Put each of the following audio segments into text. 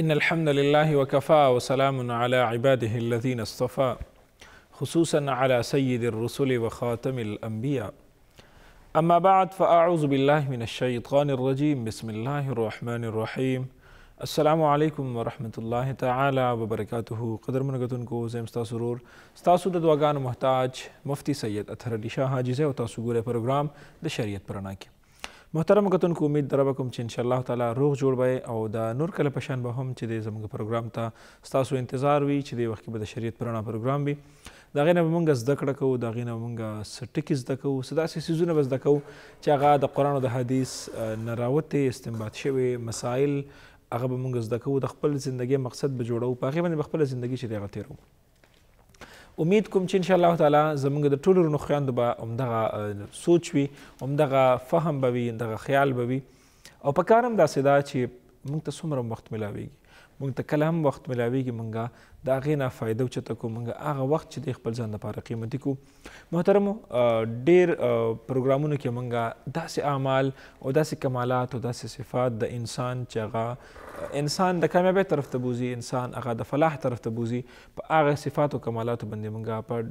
ان الحمد وسلام اللّہ وقفہ وسلم العلیہ ابادینصطفیٰ حصوصاً سید الرسول اما بعد فاعوذ اماب من قان الرجیم بسم اللہ الرحمن الرحیم السلام علیکم و رحمۃ اللہ تعالیٰ وبرکاتہ قدرمنگ وغان محتاج مفتی سید اطہر شاہ حاجز ہے و تاسو گورے پروگرام دا شریعت پرانا کی محترم کتونکو امید دربه کوم چې ان شاء الله تعالی روغ جوړ به او د نور کله پشان به هم چې د زموږ پروګرام ته تاسو انتظار وي چې د وخت به د شریعت پرانا پروګرام وي دا غینه مونږ زده کړه کوو دا غینه مونږ سټیک زده کوو صدا سي سيزونه زده کوو چې هغه د قران او د حديث نراوته استنباط شوی مسائل هغه به مونږ زده کوو د خپل ژوندۍ مقصد به جوړو په هغه باندې خپل ژوندۍ چې دی غتیرو امید کوم چې ان شاء الله تعالی زمونږ د ټولو نخیاندو به همدغه سوچ وي همدغه فهم به وي همدغه خیال به وي او په کارم داسې دا چې موږ ته څومره وخت ملاویږي مونږ ته کله هم وخت ملاویږي مونږه د هغې نه فایده اوچته کو مونږ هغه وخت چې دی خپل ځان دپاره قیمتي کو محترمو ډېر پروګرامونو کې مونږه داسې اعمال او داسې کمالات او داسې صفات د انسان چې هغه انسان د کامیابۍ طرف ته بوځي انسان هغه د فلاح طرف ته بوځي په هغه صفات او کمالاتو باندې مونږه په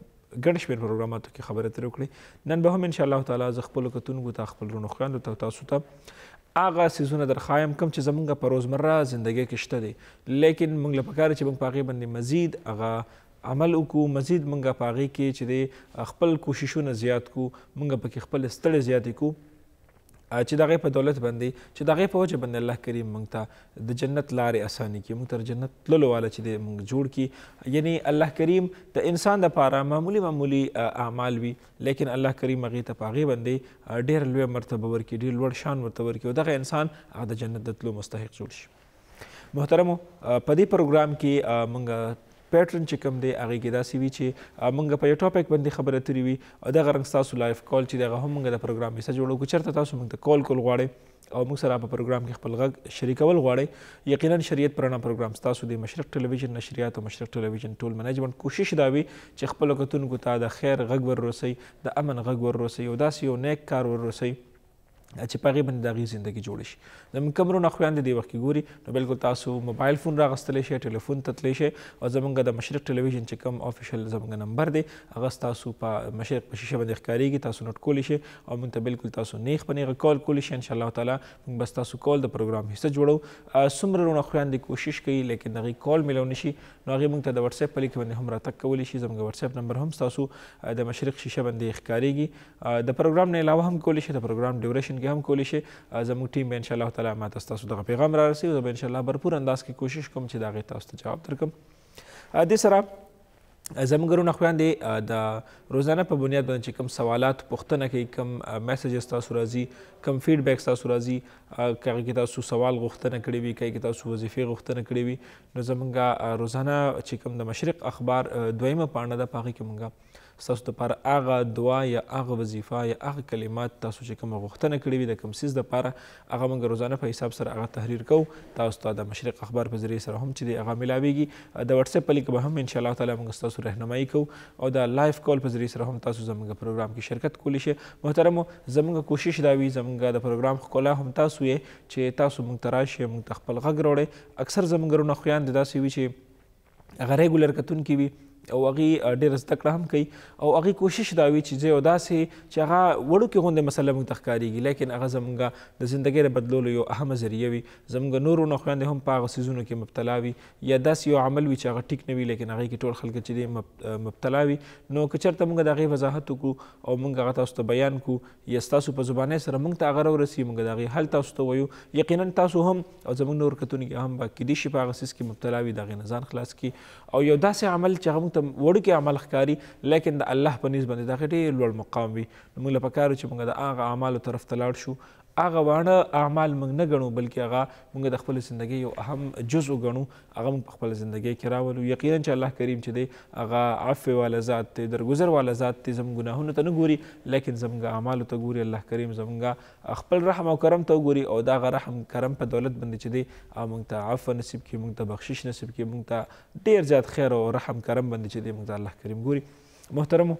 ګڼ شمېر پروګراماتو کې خبره ترې وکړې نن به هم ان شاء الله تعالی زه خپلو کتونکو ته خپل رونو خویندو ته تاسو ته هغه سیزونه درخوایم کوم چې زمونږ په روزمره زندګۍ کې شته دي لیکن موږ له پکار چې موږ په هغې باندې مزید هغه عمل وکړو مزید موږ په هغې کې چې د خپل کوششونه زیات کو موږ پکې خپل ستړې زیاتې کو چې دغه په دولت باندې چې دغه په وجه باندې الله کریم موږ ته د جنت لارې اسانه کړي موږ تر جنت تللو والا چې موږ جوړ کړي یعنی الله کریم د انسان لپاره معمولی معمولی اعمال وي لیکن الله کریم هغې ته په هغې باندې ډېر لویه مرتبه ورکړي ډېر لوړ شان ورته ورکړي او دغه انسان هغه د جنت د تللو مستحق جوړ شي محترمو په دې پروګرام کې موږ پیټرن چې کوم دی هغه کې داسې وي چې موږ په یو ټاپک باندې خبره ترې وي او دغه رنګ تاسو لایف کال چې دغه هم موږ د پروګرام میسج وړو کو چرته تاسو موږ ته کال کول غواړئ او موږ سره په پروګرام کې خپل غږ شریکول غواړئ یقینا شریعت پرانا پروګرام ستاسو د مشرق ټلویزیون نشریات او مشرق ټلویزیون ټول منیجمنت کوشش دا وي چې خپل کتونکو ته د خیر غږ ورسوي د امن غږ ورسوي او داسې یو نیک کار ورسوي چې په هغې باندې د هغې زندګي جوړه شي زموږ کمرو نه خویندې دې وخت کې ګوري نو بالکل تاسو موبایل فون راغستلی شئ ټلیفون ته تللی شئ او زموږ د مشرق ټلویزیون چې کوم افیشل زموږ نمبر دی هغه ستاسو په مشرق په شیشه باندې ښکارېږي تاسو نوټ کولی شئ او موږ ته بالکل تاسو نیغ په نیغه کال کولی شئ انشاءالله تعالی موږ بس تاسو کال د پروګرام حصه جوړو څومره رونه خویندې کوشش کوي لیکن هغې کال میلو نه شي نو هغې موږ ته د وټسیپ په لیک باندې هم راتګ کولی شي زموږ وټسیپ نمبر هم ستاسو د مشرق شیشه باندې ښکارېږي د پروګرام نه علاوه هم کولی شئ د پروګرام ډیوریشن څرګرګي هم کولی شي زموږ ټیم به ان شاء الله تعالی ماته تاسو دغه پیغام را رسوي زه به ان شاء الله برپور انداز کې کوشش کوم چې دا غي تاسو ته جواب درکم دې سره زموږ ورونه خويندې د روزانه په بنیاد باندې چې کوم سوالات پوښتنه کوي کوم میسجز تاسو راځي کوم فیډبیک تاسو راځي کله کې تاسو سوال غوښتنه کړې وي کله کې تاسو وظیفه غوښتنه کړې وي نو زمونږ روزانه چې کوم د مشرق اخبار دویمه پاڼه ده پاغي کې مونږه ستاسو دپاره هغه دعا یا هغه وظیفه یا هغه کلمات تاسو چې کومه غوښتنه کړې وي د کوم څیز دپاره هغه موږ روزانه په حساب سره هغه تحریر کوو تاسو ته د مشرق اخبار په ذریعې سره هم چې دی هغه میلاویږي د واټسپ په لیک به هم انشاءالله تعالی موږ ستاسو رهنمایي کوو او د لایف کال په ذریعې سره هم تاسو زموږ پروګرام کې شرکت کولی شئ محترمو زموږ کوشش دا وي زموږ د پروګرام ښکلا هم تاسو یې چې تاسو موږ ته راشئ موږ ته خپل غږ راوړئ اکثر زموږ رونه خویان د داسې وي چې هغه ریګولر کتونکي وي او هغه ډیر زده کړه هم کوي او هغه کوشش دا وی چې یو داسې چې هغه وړو کې غونډه مسله موږ تخکاریږي لیکن هغه زمونږ د ژوندۍ د بدلولو یو اهم ذریعہ وي زمونږ نورو نه خوند هم په هغه سيزونو کې مبتلا وي یا داسې یو عمل وي چې هغه ټیک نه وي لیکن هغه کې ټول خلک چې مبتلا وي نو که چېرته موږ د هغه وضاحت وکړو او موږ هغه تاسو ته بیان کړو یا تاسو په زبانه سره موږ ته هغه ورسي موږ د هغه حل تاسو ته وایو یقینا تاسو هم او زمونږ نور کتونکو هم با کې دي شي په هغه سیس کې مبتلا وي د غنځان خلاص کی او یو داسې عمل چې هغه موږ ته وړوکی عمل ښکاري لیکن د الله په نیز باندې دغه ډېر لوړ مقام وي نو موږ له پکار چې موږ د هغه اعمالو طرف ته لاړ شو هغه واړه اعمال موږ نه ګڼو بلکې هغه موږ د خپل زندگی یو اهم جز وګڼو هغه موږ په خپل زندگی کې راولو یقینا چې الله کریم چې دی هغه عفو والا ذات دی درګذر والا ذات دی زموږ ګناهونو ته نه ګوري لیکن زموږ اعمالو ته ګوري الله کریم زموږ خپل رحم او کرم ته ګوري او دا هغه رحم کرم په دولت باندې چې دی هغه موږ ته عفو نصیب کړي موږ ته بخشش نصیب کړي موږ ته ډیر زیات خیر او رحم کرم باندې چې دی موږ الله کریم ګوري محترمو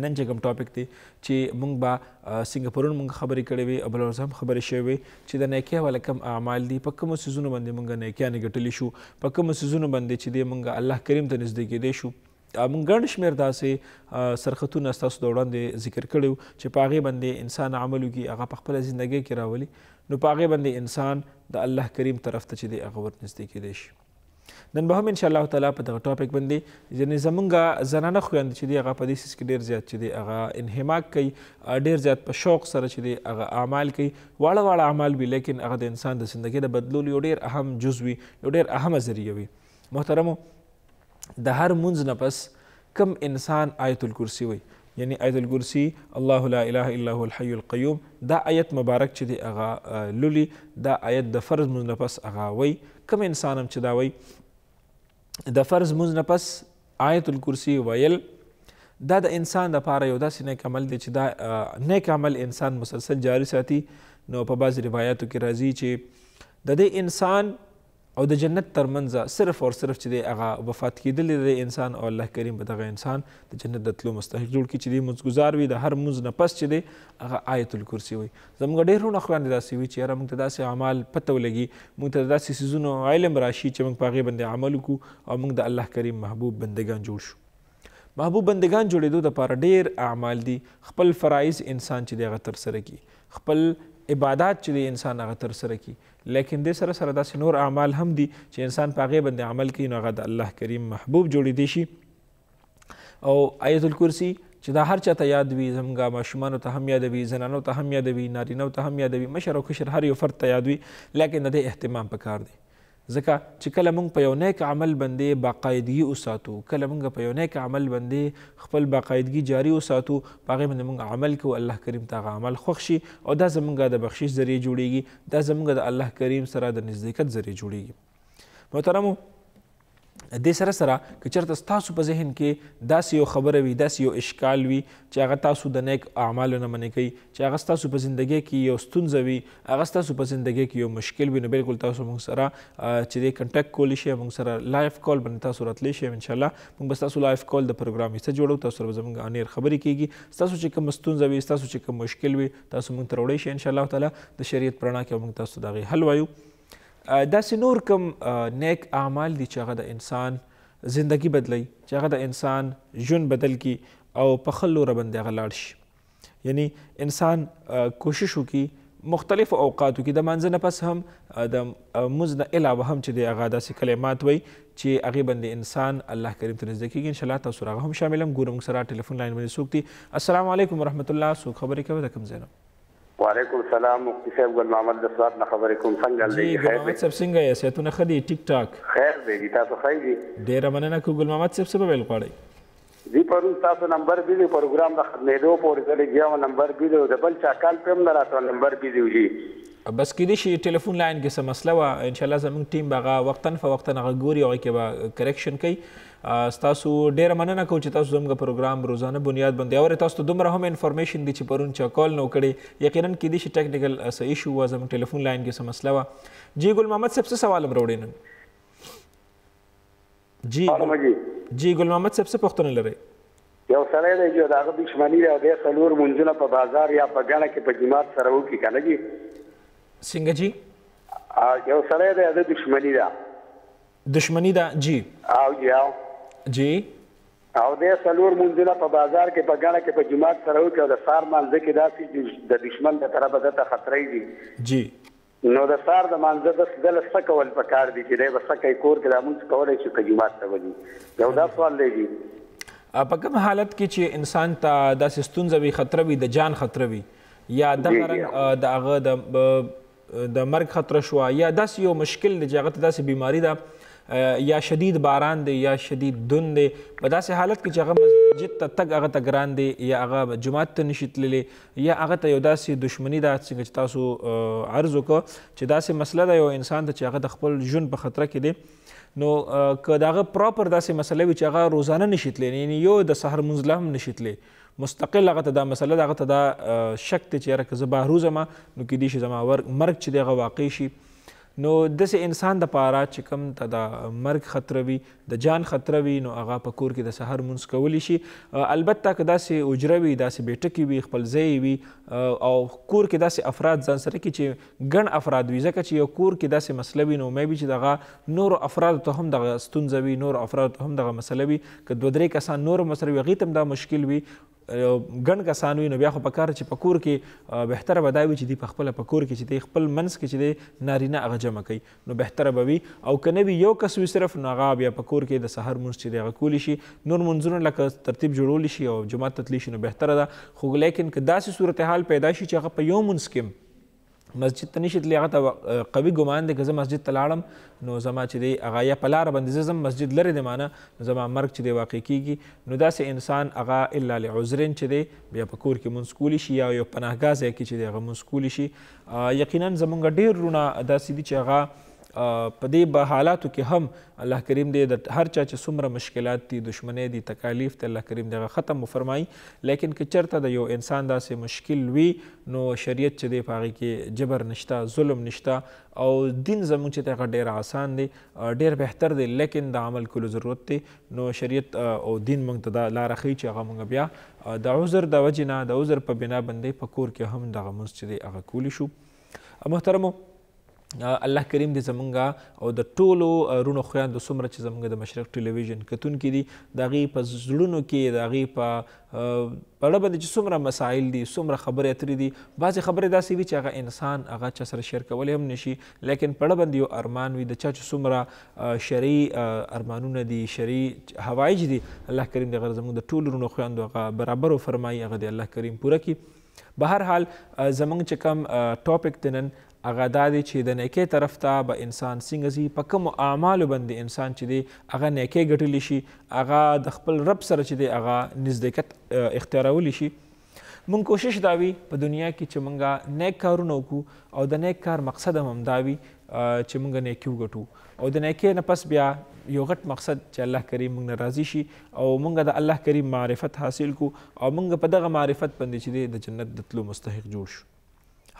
نن چې کوم ټاپک دی چې مونږ به سنگاپورون مونږ خبرې کړې وي او بل ورځ هم خبرې شوې وي چې د نیکۍ والا کم اعمال دي په کومو سیزونو باندې مونږ نیکیانې ګټلی شو په کومو سیزونو باندې چې دی مونږ الله کریم ته نږدې کېدی شو موږ ګڼ شمېر داسې سرخطونه ستاسو د وړاندې ذکر کړی چې په هغې باندې انسان عمل وکړي هغه په خپله زندګۍ کې راولي نو په هغې باندې انسان د الله کریم طرف ته چې دی هغه ورنږدې کېدی شي نن به هم ان شاء الله تعالی په دغه ټاپک باندې یعنی زمونږه زنانه خویند چې دی هغه په دې سیس کې ډیر زیات چې دی هغه انهماک کوي ډیر زیات په شوق سره چې دی هغه اعمال کوي واړه واړه اعمال وي لیکن هغه د انسان د زندګۍ د بدلولو یو ډیر اهم جز وي یو ډیر اهمه ذریعه وي محترمو د هر منځ نه پس کم انسان آیت الکرسی وي یعنی آیت الکرسی الله لا اله الا هو الحي القيوم دا آیت مبارک چې دی هغه لولي دا آیت د فرض مونږ نه پس هغه وای کوم انسان هم چې دا وای د فرض مونږ نه پس آیت الکرسی ویل دا د انسان لپاره یو داسې نیک عمل دی چې دا نیک عمل انسان مسلسل جاری ساتي نو په بعض روایاتو کې راځي چې د دې انسان او د جنت ترمنځ صرف او صرف چې دی هغه وفات کیدلې دی انسان او الله کریم به دغه انسان د جنت د تلو مستحق جوړ کړي چې دی منځګزار وي د هر منځ نه پس چې دی هغه آیت الکرسی وي زموږ ډېرونه خویندې داسې وي چې یاره موږ ته داسې اعمال پته ولګي موږ ته داسې سیزونو علم راشي چې موږ په هغې باندې عمل وکړو او موږ د الله کریم محبوب بندگان جوړ شو محبوب بندگان جوړېدو دپاره ډېر اعمال دي خپل فرایض انسان چې دی هغه ترسره کړي خپل عبادات چې دی انسان هغه ترسره کړي لیکن دې سره سره داسې نور اعمال هم دي چې انسان په هغې باندې عمل کوي نو هغه د الله کریم محبوب جوړېدی شي او آیت الکرسی چې دا هر چا ته یاد وي زموږ ماشومانو ته هم یاد وي زنانو ته هم یاد وي نارینو ته هم یاد وي مشر او کشر هر یو فرد ته یاد وي لیکن د دې اهتمام پکار دی ځکه چې کله موږ په یو نیک عمل باندې باقاعدګي وساتو کله موږ په یو نیک عمل باندې خپل باقاعدګي جاري وساتو په هغې باندې موږ عمل کوو الله کریم ته هغه عمل خوښ شي او دا زموږ د بخشش ذریعې جوړیږي دا زموږ د الله کریم سره د نزدېکت ذریعې جوړیږي محترمو دې سره سره که چېرته ستاسو په ذهن کې داسې یو خبره وي داسې یو اشکال وي چې هغه تاسو د نیک اعمالو نه منې کوي چې هغه ستاسو په زندګۍ کې یو ستونزه وي هغه ستاسو په زندګۍ کې یو مشکل وي نو بالکل تاسو موږ سره چې دې کنټیکټ کولی شئ موږ سره لایف کال باندې تاسو راتلی شئ ان شاء الله موږ به تاسو لایف کال د پروګرام حصه جوړو تاسو سره زموږ انیر خبرې کیږي تاسو چې کوم ستونزه وي تاسو چې کوم مشکل وي تاسو موږ ته راوړی شئ ان شاء الله تعالی د شریعت پرانا کې موږ تاسو دغه حل وایو داسې نور کم نیک اعمال دي چې هغه د انسان زندگی بدلی چې هغه د انسان ژوند بدل کی او په خل لوره باندې هغه لاړ شي یعنی انسان کوشش وکړي مختلف اوقاتو کې د منځ نه پس هم د مز نه علاوه هم چې د هغه داسې کلمات وي چې هغې باندې انسان الله کریم ته نږدې کېږي انشاءالله تاسو راغه هم شامل هم ګورم سره ټلیفون لاین باندې څوک دي السلام علیکم ورحمت الله څوک خبرې کوي د کوم ځای وعلیکم السلام مفتی صاحب ګل محمد د صاحب نه خبرې کوم څنګه دی خیر دی صاحب څنګه یې صحتونه ښه دي ټیک ټاک خیر دی دي تاسو ښه دي ډیره مننه کوم ګل محمد صاحب څه ویل غواړئ دی پرون تاسو نمبر بي دی پروګرام د خدمتو پورې زلې بیا نمبر بي دی د بل چا کال پم نه راته نمبر بي دی وی بس کې دي چې ټلیفون لاین کې څه مسله و ان شاء الله زموږ ټیم به وختن فوختن غوړي او کې به کریکشن کوي تاسو ډیره مننه کوم چې تاسو زموږ پروګرام روزانه بنیاد باندې اورئ تاسو ته دومره هم انفارمیشن دي چې پرون چا کال نو کړي یقینا کې دي چې ټیکنیکل څه ایشو و زموږ ټلیفون لاین کې څه مسله وه جی ګل محمد صاحب څه سوال هم راوړی نن جی جی ګل محمد صاحب څه پوښتنه لرئ یو سړی دی چې داغه دښمنی دی او د څلور منځونه په بازار یا په ګڼه کې په جماعت سره وکړي کنه جی څنګه جی یو سړی دی د دښمنی دا دښمنی دا جی او یو جی او د سلور مونږه په بازار کې په غاړه کې په جمعات سره وي او د سار مانځ کې داسې د دشمن د طرفه د خطرې دي جی نو د سار د مانځ د دل سکول په کار دي چې د سکه کور کې موږ کولای شو په جمعات ته وځي یو دا سوال دی په کوم حالت کې چې انسان ته د سستونځ وي خطر وي د جان خطر وي یا د د هغه د د مرګ خطر شو یا داس یو مشکل دی چې هغه داسې بیماری ده دا یا شدید باران دی یا شدید دون دی په داسې حالت کې چې هغه مسجد ته تګ هغه ته ګران دی یا هغه جماعت ته نشي تللی یا هغه ته یو داسې دشمني ده څنګه چې تاسو عرض وکړه چې داسې مسله ده یو انسان ته چې هغه د خپل ژوند په خطره کې دی نو که دغه پراپر داسې مسله وي چې هغه روزانه نشي تللی یعنی یو د سحر مونځ لا هم نشي تللی مستقل هغه ته دا مسله ده هغه ته دا شک دی چې یاره که زه بهروځم نو کیدای شي زما مرګ چې دی هغه واقع شي نو داسې انسان د پاره چې کوم ته د مرګ خطره وي د جان خطره وي نو هغه په کور کې د سحر مونځ کولی شي البته که داسې اجره وي داسې بیټکې وي خپل ځای وي او کور کې داسې افراد ځان سره کې چې ګڼ افراد وي ځکه چې یو کور کې داسې مسله وي نو مې چې دغه نور افراد ته هم دغه ستونزه وي نور افراد ته هم دغه مسله وي که دوه درې کسان نور مسله وي هغې ته هم دا مشکل وي ګڼ کسان وي نو بیا خو په کار چې په کور کې بهتره به دا وي چې دی په خپله په کور کې چې دی خپل منځ کې چې دی نارینه هغه جمع کوي نو بهتره به وي او که نه وي یو کس وي صرف نو هغه بیا په کور کې د سحر مونځ چې دی هغه کولی شي نور مونځونه لکه ترتیب جوړولی شي او جومات ته تللی شي نو بهتره ده خو لیکن که داسې صورتحال پیدا شي چې هغه په یو مونځ کې مسجد ته نشي تللی هغه ته قوي ګمان دی که زه مسجد ته لاړم نو زما چې دی هغه یا په لاره باندې زه ځم مسجد لرې دی معنه نو زما مرګ چې دی واقع کېږي نو داسې انسان هغه الا لعذرین چې دی بیا په کور کې مونځ کولی شي یا یو پناهګاه ځای کې چې دی هغه مونځ کولی شي یقینا زمونږ ډېر رونه داسې دي چې هغه په دې به حالاتو کې هم الله کریم دې د هر چا چې څومره مشکلات دي دشمنۍ دي تکالیف ته الله کریم دغه ختم وفرمایي لیکن که چیرته د یو انسان داسې مشکل وي نو شریعت چې دی په هغې کې جبر نشته ظلم نشته او دین زموږ چې دی هغه ډېر آسان دی ډېر بهتر دی لیکن د عمل کولو ضرورت دی نو شریعت او دین موږ ته دا لاره ښیي چې هغه موږ بیا د عذر د وجې نه د عذر په بنا باندې په کور کې هم دغه مونځ چې دی هغه کولی شو محترمو الله کریم دې زمونږ او د ټولو رونو خویاندو څومره چې زمونږ د مشرق ټلویزیون کتونکي دي د هغې په زړونو کې د هغې په اړه باندې چې څومره مسایل دي څومره خبرې اترې دي بعضې خبرې داسې وي چې هغه انسان هغه چا سره شیر کولی هم نشي لیکن په اړه باندې یو ارمان وي د چا چې څومره شرعي ارمانونه دي شرعي هوایج دي الله کریم دې هغه زمونږ د ټولو رونو خویاندو هغه برابر وفرمایي هغه دې الله کریم پوره کړي بهرحال زمونږ چې کوم ټاپک دی نن هغه دا دی چې د نیکۍ طرف ته به انسان څنګه ځي په کومو اعمالو باندې انسان چې دی هغه نیکۍ ګټلی شي هغه د خپل رب سره چې دی هغه نزدېکت اختیارولی شي مونږ کوشش داوي په دنیا کې چې مونږه نیک کارونه وکړو او د نیک کار مقصد هم همداوي چې مونږ نیکي وګټو او د نیکۍ نه پس بیا یو غټ مقصد چې الله کریم موږ ناراضي شي او موږ د الله کریم معرفت حاصل کو او موږ په دغه معرفت باندې چې د جنت د تلو مستحق جوړ شو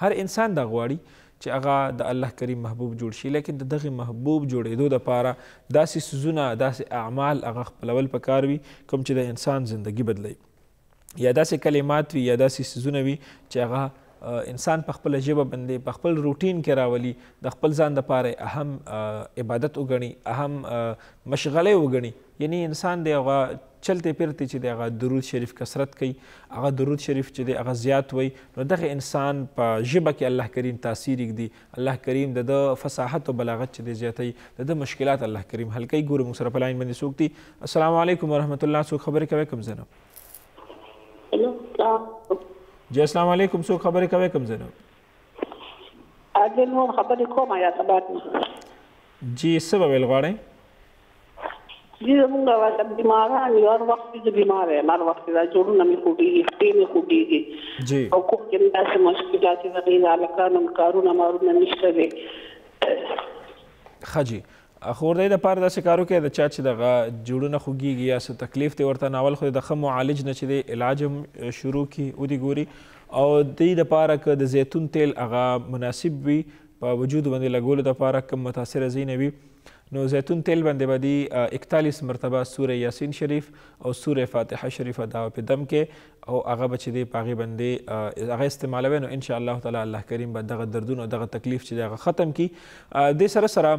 هر انسان دا غواړي چې هغه د الله کریم محبوب جوړ شي لیکن د دغه محبوب جوړېدو دپاره داسې سیزونه داسې اعمال هغه خپلول پکار وي کوم چې د انسان زندگی بدلی یا داسې کلمات وي یا داسې سیزونه وي چې هغه انسان په خپل ژبه باندې په خپل روټین کې راولي د خپل ځان لپاره اهم عبادت وګڼي اهم مشغله وګڼي یعنی انسان د چلته پیرته چې د هغه درود شریف کثرت کوي هغه درود شریف چې د هغه زیات وي نو دغه انسان په ژبه کې الله کریم تاثیر یږدي الله کریم د د فصاحت او بلاغت چې دی زیاتوي د د مشکلات الله کریم حل کوي ګورو موږ سره په لاین باندې څوک دي السلام علیکم ورحمت الله څوک خبرې کوي کوم زنه جی السلام علیکم څوک خبرې کوي کوم زنه اګل مو خبرې کوم یا سبات جی سبب الغړې دوی زموږ ولا بیماران یو وخت دې بیمار وي مر وخت دا جوړونه مې خوږي هټې مې خوږي جی او کوم کې داسې مشکلات دي دا لکه کارونه مارونه نشته دي خجی خور دې د پاره داسې کارو کې د چا چې دغه جوړونه خوږیږي یا څه تکلیف دی ورته ناول خو د ښه معالج نه چې دی علاج هم شروع کړي ودې ګوري او دې د پاره که د زیتون تیل هغه مناسب وي په وجود باندې لګولو د پاره کم متاثره ځینې وي نو زیتون تیل باندې باندې 41 مرتبه سوره یاسین شریف او سوره فاتحه شریفه دا په دم کې او هغه بچ دی پاغه باندې هغه استعمالوي نو ان شاء الله تعالی الله کریم به دغه دردونه او دغه تکلیف چې دغه ختم کی د سره سره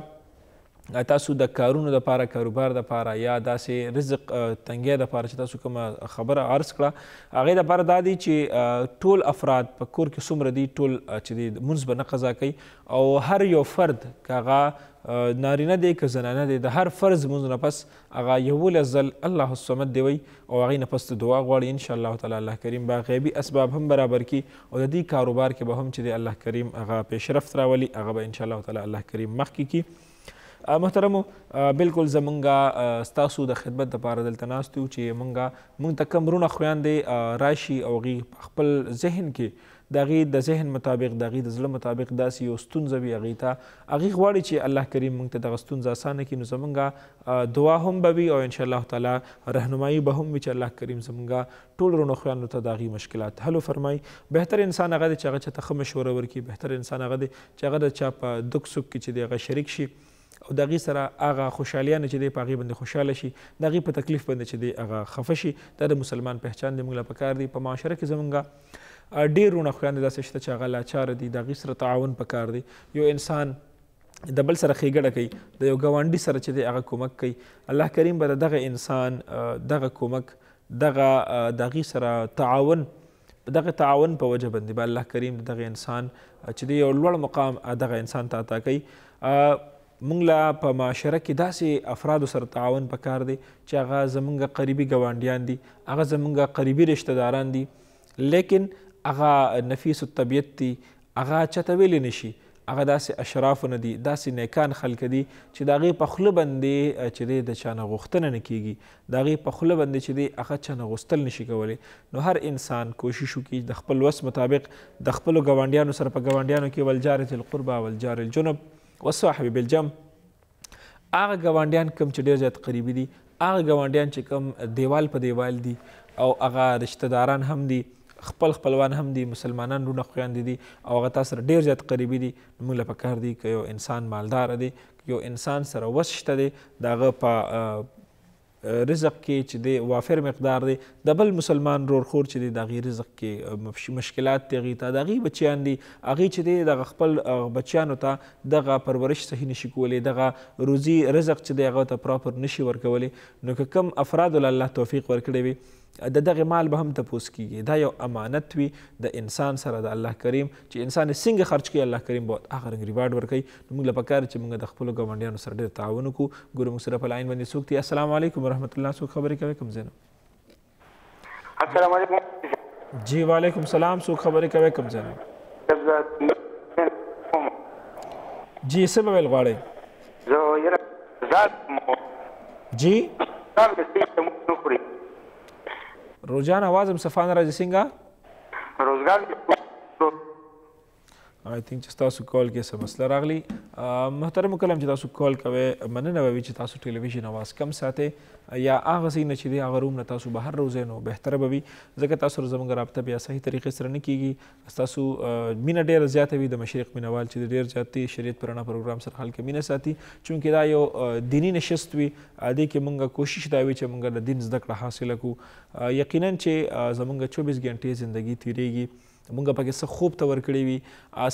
تاسو د کارونو د پاره کاروبار د پاره یا داسې رزق تنګي د پاره چې تاسو کوم خبره عرض کړه هغه د پاره دادی چې ټول افراد په کور کې څومره دي ټول چې منځ به نه قضا کوي او هر یو فرد کغه نارینه دی که زنانه دی د هر فرض مونږ نه پس هغه یولس ځل الله الصمد دی وی او هغې نه پس دعا غواړي ان شاء الله تعالی الله کریم به غیبي اسباب هم برابر کی او د دې کاروبار کې به هم چې دی الله کریم هغه پیشرفت راولي هغه به ان شاء الله تعالی الله کریم مخکې کی, کی محترمو بالکل زمونږه ستاسو د خدمت لپاره دلته ناست یو چې مونږه مونږ ته کوم رونه خویندې راشي او غي خپل ذهن کې د غي د ذهن مطابق د غي د زړه مطابق داسې یو ستونزه وي غي ته هغه غواړي چې الله کریم مونږ ته د ستونزه اسانه کړي نو زمونږه دعا هم به وي او ان شاء الله تعالی رهنمایي به هم وي چې الله کریم زمونږه ټول رونو خویانو ته د غي مشکلات حل فرمای بهتر انسان هغه چې هغه ته مشوره ورکړي بهتر انسان هغه چې هغه د چا په دک سوک کې چې دغه شریک شي او د هغې سره هغه خوشحالیانه چې دی په هغې باندې خوشحاله شي د هغې په تکلیف باندې چې دی هغه خفه شي دا د مسلمان پہچان دی موږ له پکار دی په معاشره کې زمونږ ډېر روڼه خویان داسې شته چې هغه لاچاره دي د هغې سره تعاون پکار دی یو انسان د بل سره ښېګړه کوي د یو ګاونډي سره چې دی هغه کومک کوي الله کریم به دغه انسان دغه کومک دغه د هغې سره تعاون دغه تعاون په وجه باندې به الله کریم دغه انسان چې دی یو لوړ مقام دغه انسان ته عطا کوي مونږ لا په معاشره کې داسې افرادو سره تعاون پکار دی چې هغه زمونږ قریبي ګاونډیان دي هغه زمونږ قریبي رشته داران دي لیکن هغه نفیس الطبیعت دي هغه چاته ویلی نشي هغه داسې اشراف نه دي داسې نیکان خلک دي چې د هغې په خوله باندې چې دی د چا نه غوښتنه نه کیږي د هغې په خوله باندې چې دی هغه چا نه غوښتل نشي کولی نو هر انسان کوشش وکړي د خپل وس مطابق د خپلو ګاونډیانو سره په ګاونډیانو کې ولجارة القربه ولجار الجنب وصاحب بالجم هغه ګاونډیان کوم چې ډیر زیات قریبي دي هغه ګاونډیان چې کوم دیوال په دیوال دي او هغه رشتہ داران هم دي خپل خپلوان هم دي مسلمانان لونه خویان دي او هغه تاسو ډیر زیات قریبي دي موږ لپاره کار دي که یو انسان مالدار دی یو انسان سره وسشته دی داغه په رزق کې چې دی وافر مقدار دی د بل مسلمان رور خور چې دی د هغې رزق کې مشکلات دی هغې ته د هغې بچیان دي هغې چې دی دغه خپل بچیانو ته دغه پرورش صحیح نشي کولی دغه روزي رزق چې دی هغه ته پراپر نشي ورکولی نو که کم افرادو الله توفیق ورکړی وي د دغه مال به هم تپوس کیږي دا یو امانت وي د انسان سره د الله کریم چې انسان څنګه خرج کوي الله کریم به هغه رنګ ریوارډ ورکوي نو موږ له پکار چې موږ د خپلو ګاونډیانو سره ډېر تعاون وکړو ګورو موږ سره په لاین باندې څوک دي السلام علیکم ورحمت الله څوک خبرې کوي کوم ځای نه السلام علیکم جی وعلیکم سلام څوک خبرې کوي کوم ځای نه جی څه به ویل غواړئ زه یره ذات مو جی ځان مې څه نه خوري روجان آواز هم صفان راجسنگا روزگار آی تھینک چې تاسو کال کې څه مسله راغلی محترم کلم چې تاسو کال کوي مننه وي چې تاسو ټلویزیون आवाज کم ساتي یا هغه ځای نه چې دی هغه روم نه تاسو بهر روزه نو بهتره به وي ځکه تاسو زموږ رابطه بیا صحیح طریقې سره نه کیږي تاسو مینه ډیره زیاته وي د مشرق مینوال چې ډیر زیاتې شریعت پرانا پروګرام سره حل کې مینه ساتي چونکې دا یو دینی نشست وي دې کې موږ کوشش دا وي چې موږ د دین زده کړه حاصله کړو یقینا چې زموږ 24 غنټې ژوندۍ تیریږي مونږ پکې څه خوب ته ورکړی وي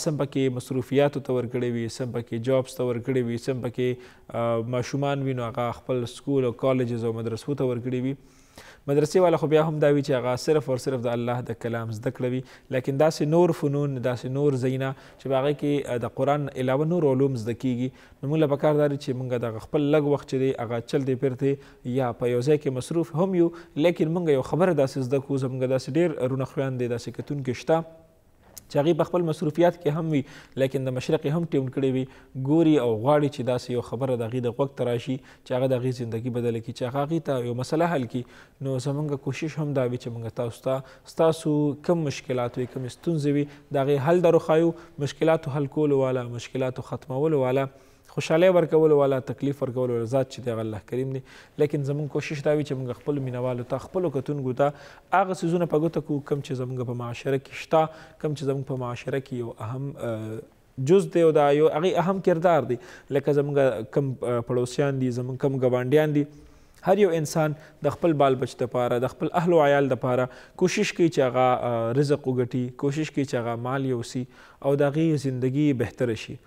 سم پکې مصروفیاتو ته ورکړی وي سم پکې جابس ته ورکړی وي سم پکې ماشومان وي نو هغه خپل سکول او کالجز او مدرسو ته ورکړی وي مدرسې والا خو بیا هم دا وي چې هغه صرف او صرف د الله د کلام زده کړه وي لیکن داسې نور فنون داسې نور زینه چې په هغې کې د قرآن علاوه نور علوم زده کیږي نو موږ له پکار دا چې موږ دغه خپل لږ وخت چې دی هغه چلتې پرتې یا په یو ځای کې مصروف هم یو لیکن موږ یو خبره داسې زده کړو زموږ داسې ډېر رونه خویان دی داسې کتونکي شته چې هغې په خپل مصروفیات کې هم وي لیکن د مشرق هم ټیون کړی وي ګوري او غواړي چې داسې یو خبره د هغې د غوږ ته راشي چې هغه د هغې زندگی بدله کړي چې هغه هغې ته یو مسله حل کړي نو زمونږ کوشش هم دا وي چې موږ تاسو ته ستاسو کم مشکلات وي کم ستونزې وي د هغې حل درو ښایو مشکلاتو حل کولو والا مشکلاتو ختمولو والا خوشحالۍ ورکول والا تکلیف ورکول والا ذات چې دی هغه الله کریم دی لیکن زمونږ کوشش دا وي چې موږ خپلو مینهوالو ته خپلو کتونکو ته هغه څیزونه په ګوته کړو کوم چې زمونږ په معاشره کې شته کوم چې زمونږ په معاشره کې یو اهم جز دی او دا یو هغې اهم کردار دی لکه زمونږ کم پړوسیان دي زمونږ کم ګاونډیان دي هر یو انسان د خپل بال بچ دپاره د خپل اهل او عیال دپاره کوشش کوي چې هغه رزق وګټي کوشش کوي چې هغه مال یوسي او د هغې زندگی بهتره شي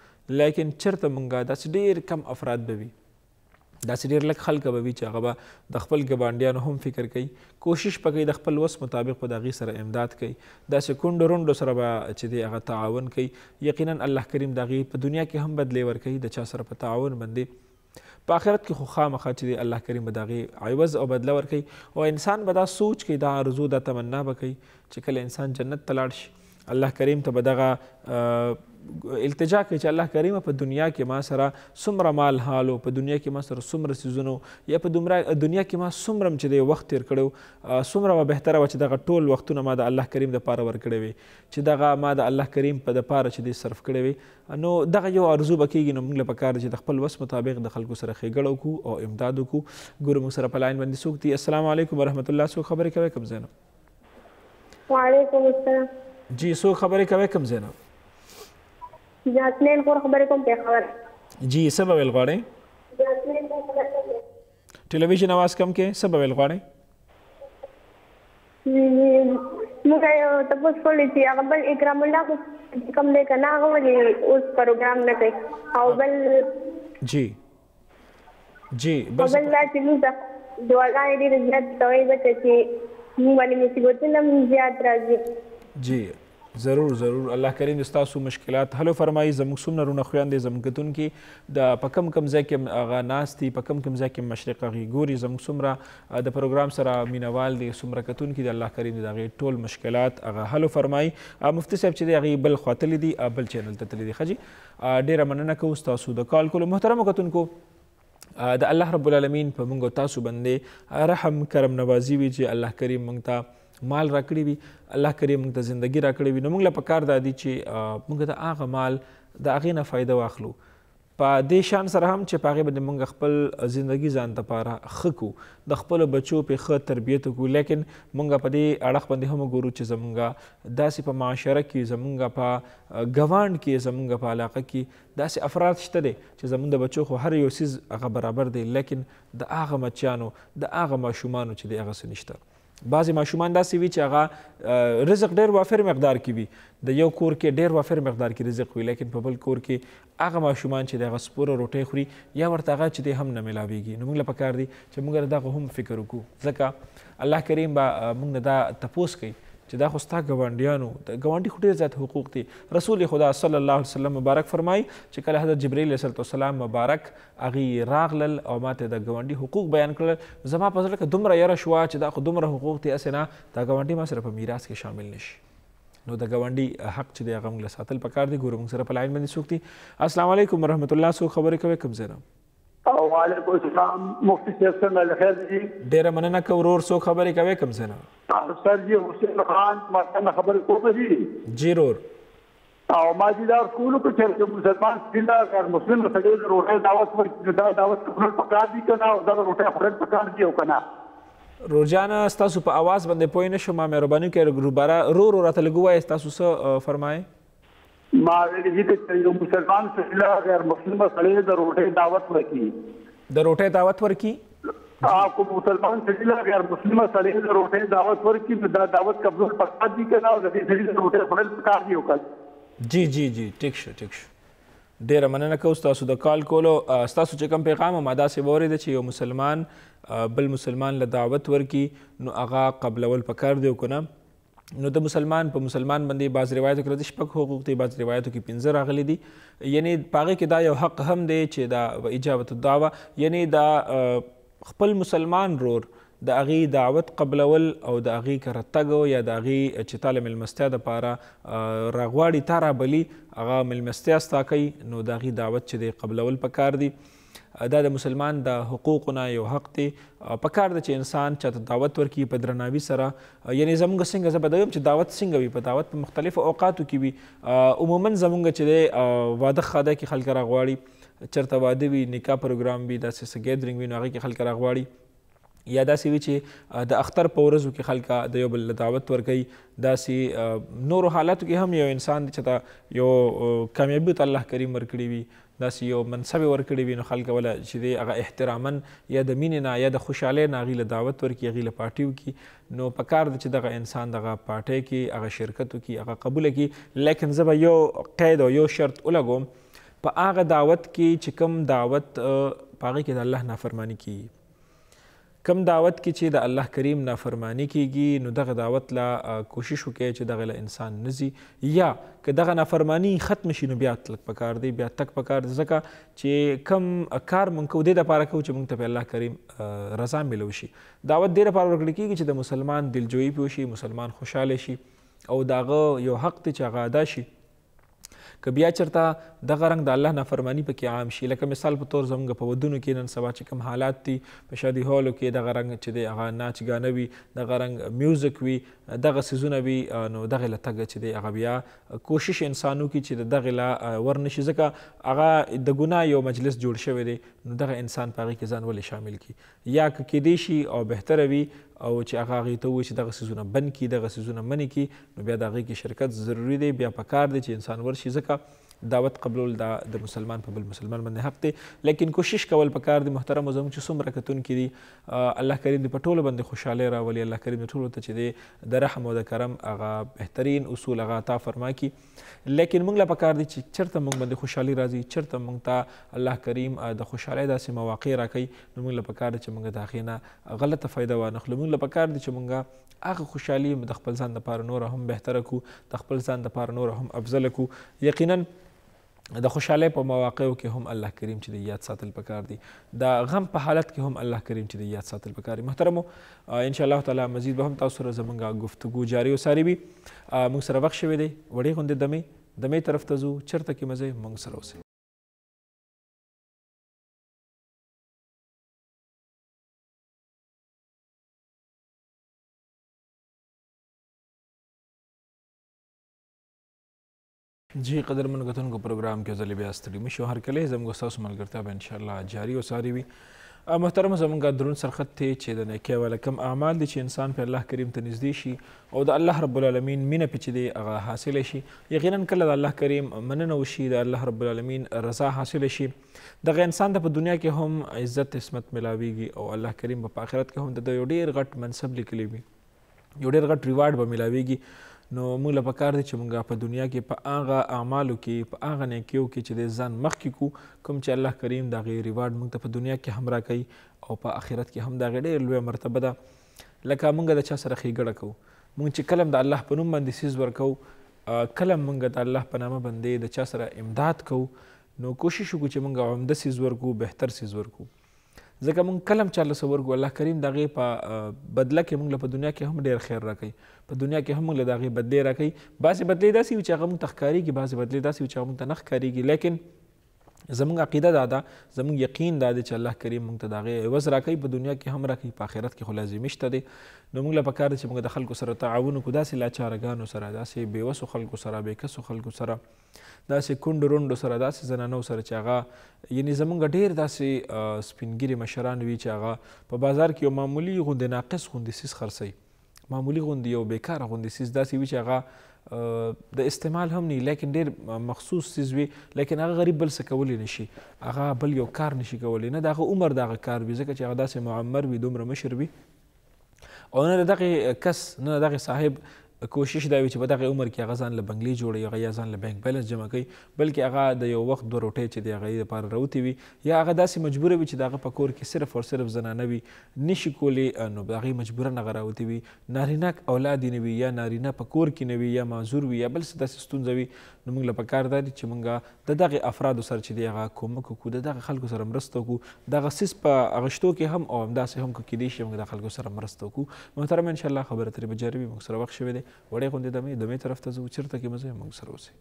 لیکن چرته مونږه داسې ډیر کم افراد به وي داسې ډیر لږ خلک به وي چې هغه به د خپل ګاونډیانو هم فکر کوي کوشش پکې د خپل وس مطابق په دغې سره امداد کوي داسې کونډو رونډو سره به چې دی هغه تعاون کوي یقینا الله کریم د هغې په دنیا کې هم بدلې ورکوي د چا سره په تعاون باندې په آخرت کې خو خامخا چې دی الله کریم به د هغې عوض او بدله ورکوي او انسان به دا سوچ کوي دا آرزو دا تمنا به کوي چې کله انسان جنت ته لاړ شي الله کریم ته به دغه التجا کوي چې الله کریم په دنیا کې ما سره څومره مال حالو په دنیا کې ما سره څومره سيزونو یا په دومره دنیا کې ما څومره چې د وخت تیر کړو څومره به بهتره و چې دغه ټول وختونه ما د الله کریم د پاره ورکړې وي چې دغه ما د الله کریم په د پاره چې دی صرف کړې وي نو دغه یو ارزو به کېږي نو موږ له پکار چې د خپل وس مطابق د خلکو سره ښېګړه وکړو او امداد وکړو ګورو موږ سره په لاین باندې څوک دي السلام علیکم ورحمت الله څوک خبرې کوي کوم ځای نه وعلیکم السلام جی څوک خبرې کوي کوم ځای نه جاسمین کور خبرې کوم پیښور جی سبب ویل غواړې ټلویزیون اواز کم کې سبب ویل غواړې موږ یو تاسو کولې چې هغه بل اکرام الله کوم دې کنه هغه ولې اوس پروګرام نه کوي او بل جی جی بس بل لا چې موږ دعاګانې دې زیات کوي چې موږ باندې مصیبتونه زیات راځي جی ضرور ضرور الله کریم تاسو مشکلات حل فرمایي زموږ څومره رونه خویندې زموږ کتونکي د په کم کم ځای کې هغه ناست دي په کم کم ځای کې مشرق هغې ګوري زموږ څومره د پروګرام سره مینوال دي څومره کتونکي د الله کریم د هغې ټول مشکلات هغه حل فرمایي مفتي صاحب چې دی هغې بل خوتلی دي بل چینل ته تللی دي ښه جي ډېره مننه کوو ستاسو د کال کولو محترمو کتونکو د الله رب العالمین په موږ تاسو باندې رحم کرم نوازي وي چې الله کریم موږ ته مال راکړي وي الله کریم موږ ته زندگی راکړي وي نو موږ له پکار دادی چې موږ د هغه مال د هغې نه فایده واخلو په دې شان سره هم چې په هغې باندې موږ خپل زندگی ځان دپاره ښه کړو د خپلو بچو پې ښه تربیت وکړو لیکن موږ په دې اړخ باندې هم ګورو چې زمونږ داسې په معاشره کې زمونږ په ګوانډ کې زمونږ په علاقه کې داسې افراد شته دی چې زمونږ د بچو خو هر یو څیز هغه برابر دی لیکن د هغه مچیانو د هغه ماشومانو چې دی هغه څه نشته بعضی ماشومان داسې وي چې هغه رزق ډیر وافر مقدار کې وي د یو کور کې ډیر وافر مقدار کې رزق وي لیکن په بل کور کې هغه ماشومان چې د هغه سپوره روټۍ خوري یا ورته هغه چې دی هم نه میلاویږي نو موږ له پکار دي چې موږ دغه هم فکر وکړو ځکه الله کریم به موږ نه دا تپوس کوي چې دا خو ستا ګاونډیانو د ګاونډي خو ډېر زیات حقوق دي رسول خدا صلی الله علیه وسلم مبارک فرمای چې کله حضرت جبرئیل علیه السلام مبارک هغې راغلل او ماته د ګاونډي حقوق بیان کړل زما په زړه کې دومره یره شوه چې دا خو دومره حقوق دي هسې نه دا ګاونډي ما سره په میراث کې شامل نه شي نو د ګاونډي حق چې دی هغه موږ ساتل پکار دي ګورو موږ سره په لاین باندې څوک دي السلام علیکم ورحمت الله څوک خبرې کوي کوم ځای او وعلیکم السلام مفتی صاحب څنګه له خیر دي ډیره مننه کوم ورور سو خبرې کوي کوم سره سر جی حسین خان ما څنګه خبرې کوم جی جی ورور او ما دې دا کولو په چر کې مسلمان څنګه کار مسلمان سره د روټه دعوت ورکړي دا دعوت خپل پکار دي کنه او دا روټه خپل پکار دي او کنه روجانه تاسو په आवाज باندې پوه نه شوم مې ربانه کې روبره رو رو راته لګوي تاسو څه فرمایي ما ویل دي چې یو مسلمان سره غیر مسلمان سره د روټه دعوت ورکړي د روټه دعوت ورکړي کو مسلمان سره غیر مسلمان سره د روټه دعوت ورکړي دا دعوت قبضه پکا دي کنه او د دې سره د روټه خپل کار دی وکړي جی جی جی ټیک شو ټیک شو ډیره مننه کوم تاسو د کال کولو تاسو چې کوم پیغام ماده سه وریده چې یو مسلمان بل مسلمان له دعوت ورکي نو هغه قبلول پکار دی وکنه نو د مسلمان په مسلمان باندې بعض روایتو کې د شپږ حقوق دي بعض روایتو کې پنځه راغلي دي یعنی پاغه کې دا یو حق هم دی چې دا اجابت الدعوه یعنی دا خپل مسلمان رور د اغي دعوت قبلول او د اغي کرتګو یا د اغي چې طالب المستیا د پاره راغواړي تارا بلی هغه ملمستیا ستا کوي نو د اغي دعوت چې دی قبلول پکار دی دا د مسلمان د حقوقونه یو حق دی پکار د چې انسان چاته دعوت ورکړي په درناوي سره یعنی زموږ څنګه زه به دا چې دعوت څنګه وي په دعوت په مختلفو اوقاتو کې وي عموما زموږ چې دی واده خاده کې خلک راغواړي چرته واده وي نکاح پروګرام وي داسې څه ګیدرینګ وي نو هغې کې خلک راغواړي یا داسې وي چې د اختر په ورځو کې خلک د یو بل دعوت ورکوي داسې نورو حالاتو کې هم یو انسان چې تا یو کامیابي ته الله کریم ورکړي وي داسې یو منصب ورکړي وي نو خلک ولا چې دی هغه احترامن یا د مینې نه یا د خوشحالۍ نه هغې له دعوت ورکړي هغې له پارټي وکړي نو پکار ده چې دغه انسان دغه پارټۍ کې هغه شرکت وکړي هغه قبوله کړي لیکن زه به یو قید او یو شرط ولګوم په هغه دعوت کې چې کوم دعوت په هغې کې د الله نافرماني کیږي کم دعوت کې چې د الله کریم نافرمانی کیږي نو دغه دعوت لا کوشش وکړي چې دغه له انسان نزي یا که دغه نافرمانی ختم شي نو بیا تلک پکار دی بیا تک پکار دی ځکه چې کم کار مونږ کو دې لپاره کو چې مونږ ته په الله کریم رضا ملو شي دعوت دې لپاره ورکړل کیږي چې د مسلمان دلجویي پیوشي مسلمان خوشاله شي او داغه یو حق ته چغاده شي ک بیا چرته دغه رنګ د الله نافرمانی په کې عام شي لکه مثال په تور زموږ په ودونو کې نن سبا چې کوم حالات دي په شادي هالو کې دغه رنګ چې دی هغه ناچ غانه وي دغه رنګ میوزیک وي دغه سيزونه وي نو دغه لټګه چې دی هغه بیا کوشش انسانو کې چې دغه لا ورنشي ځکه هغه د ګناه یو مجلس جوړ شوی دی نو دغه انسان پاره کې ځان ولې شامل کی یا کې دی شي او بهتره وي او چې هغه هغې ته ووایي چې دغه څیزونه بند کړي دغه څیزونه منع کړي نو بیا د هغې کې شرکت ضروري دی بیا پکار دی چې انسان ورشي ځکه دعوت قبول دا د مسلمان په بل مسلمان باندې حق دی لیکن کوشش کول پکار دی محترم زموږ چې څومره کتونکي دي الله کریم دې په ټولو باندې خوشحاله راولي الله کریم دې ټولو ته چې دی د رحم او د کرم هغه بهترین اصول هغه عطا فرما کی لیکن موږ له پکار دی چې چرته موږ باندې خوشحالي راځي چرته موږ ته الله کریم د خوشحالۍ داسې مواقع راکوي نو موږ له پکار دی چې موږ د هغې نه غلطه فایده وانخلو موږ له پکار دی چې موږ هغه خوشحالي د خپل ځان لپاره نور هم بهتره کو د خپل ځان لپاره نور هم افضل کو یقینا د خوشحالۍ په مواقعو کې هم الله کریم چې د یاد ساتل پکار دی د غم په حالت کې هم الله کریم چې د یاد ساتل پکار دی محترمو ان شاء الله تعالی مزید به هم تاسو سره زمونږه گفتگو جاری وساري وي موږ سره وخت شوی دی وړې غوندې دمې دمې طرف ته ځو چېرته کې مزه موږ سره اوسئ جی قدر من غتون کو پروگرام کې ځلې بیا ستړي مې شو هر کله زموږ تاسو ملګرتیا به ان شاء الله جاری او ساری وي محترم زمونږ درون سرخط ته چې د نیکی والا کم اعمال دي چې انسان په الله کریم ته نږدې شي او د الله رب العالمین مینه پچې دی هغه حاصل شي یقینا کله د الله کریم مننه وشي د الله رب العالمین رضا حاصل شي دغه انسان ته په دنیا کې هم عزت عصمت ملاويږي او الله کریم په آخرت کې هم د یو ډیر غټ منصب لیکلی وي یو ډیر غټ ریوارډ به ملاويږي نو موږ له پکار دی چې موږ په دنیا کې په هغه اعمالو کې په هغه نیکیو کې چې د ځان مخکې کو کوم چې الله کریم دا غي ریوارډ موږ ته په دنیا کې هم راکوي او په آخرت کې هم دا ډېر لوی مرتبه ده لکه موږ د چا سره ښېګړه کوو موږ چې کلم د الله په نوم باندې سیز ورکوو کلم موږ د الله په نامه باندې د چا سره امداد کوو نو کوشش وکړو چې موږ عمده سیز ورکو بهتر سیز ورکو ځکه مونږ کلم چې الله صبر کو الله کریم دغه په بدله کې مونږ له په دنیا کې هم ډیر خیر راکړي په دنیا کې هم مونږ له دغه بدله راکړي بعضې بدلې داسې وي چې هغه مونږ ته ښکارېږي بعضې بدلې داسې وي چې هغه مونږ ته نه ښکارېږي لیکن زمونږ عقیده دا ده زمونږ یقین دا دی چې الله کریم موږ ته د هغې عوض راکوي په دنیا کې هم راکوي په آخرت کې خو لازمي شته دی نو موږ له پکار دی چې موږ د خلکو سره تعاون وکړو داسې لاچارهګانو سره داسې بېوسو خلکو سره بېکسو خلکو سره داسې کونډو رونډو سره داسې زنانو سره چې هغه یعنی زمونږ ډېر داسې سپینګیري مشران وي چې هغه په بازار کې یو معمولي غوندې ناقص غوندې سیز خرڅوي معمولي غوندې یو بېکاره غوندې سیز داسې وي چې هغه د استعمال هم نه لیکن ډېر مخصوص سیز وي لیکن هغه غریب بل څه کولی نشي هغه بل یو کار نشي کولی نه دغه عمر دغه کار وي ځکه چې هغه داسې معمر وي دومره مشر وي او نه دغه کس نه دغه صاحب کوشش دا وي چې په دغه عمر کې هغه ځان له بنګلې جوړوي هغه یا ځان له بینک بیلنس جمع کوي بلکې هغه د یو وخت دوه روټۍ چې د هغې دپاره راوتې وي یا هغه داسې مجبوره وي چې د هغه په کور کې صرف او صرف زنانه وي نشي کولی نو هغې مجبورن هغه راوتې وي نارینه اولاد یې نه وي یا نارینه په کور کې نه وي یا معذور وي یا بل څه داسې ستونزه وي نو موږ له پکار دا دي چې موږ د دغه افرادو سره چې دی هغه کومک وکړو د دغه خلکو سره مرسته وکړو دغه سیس په اغشتو کې هم او همداسې هم که کیدای شي موږ د خلکو سره مرسته وکړو محترم انشاءالله خبره ترې به جاري وي موږ سره وخت شوی دی وړې غوندې دمې دمې طرف ته ځو چېرته کې به ځو موږ سره اوسئ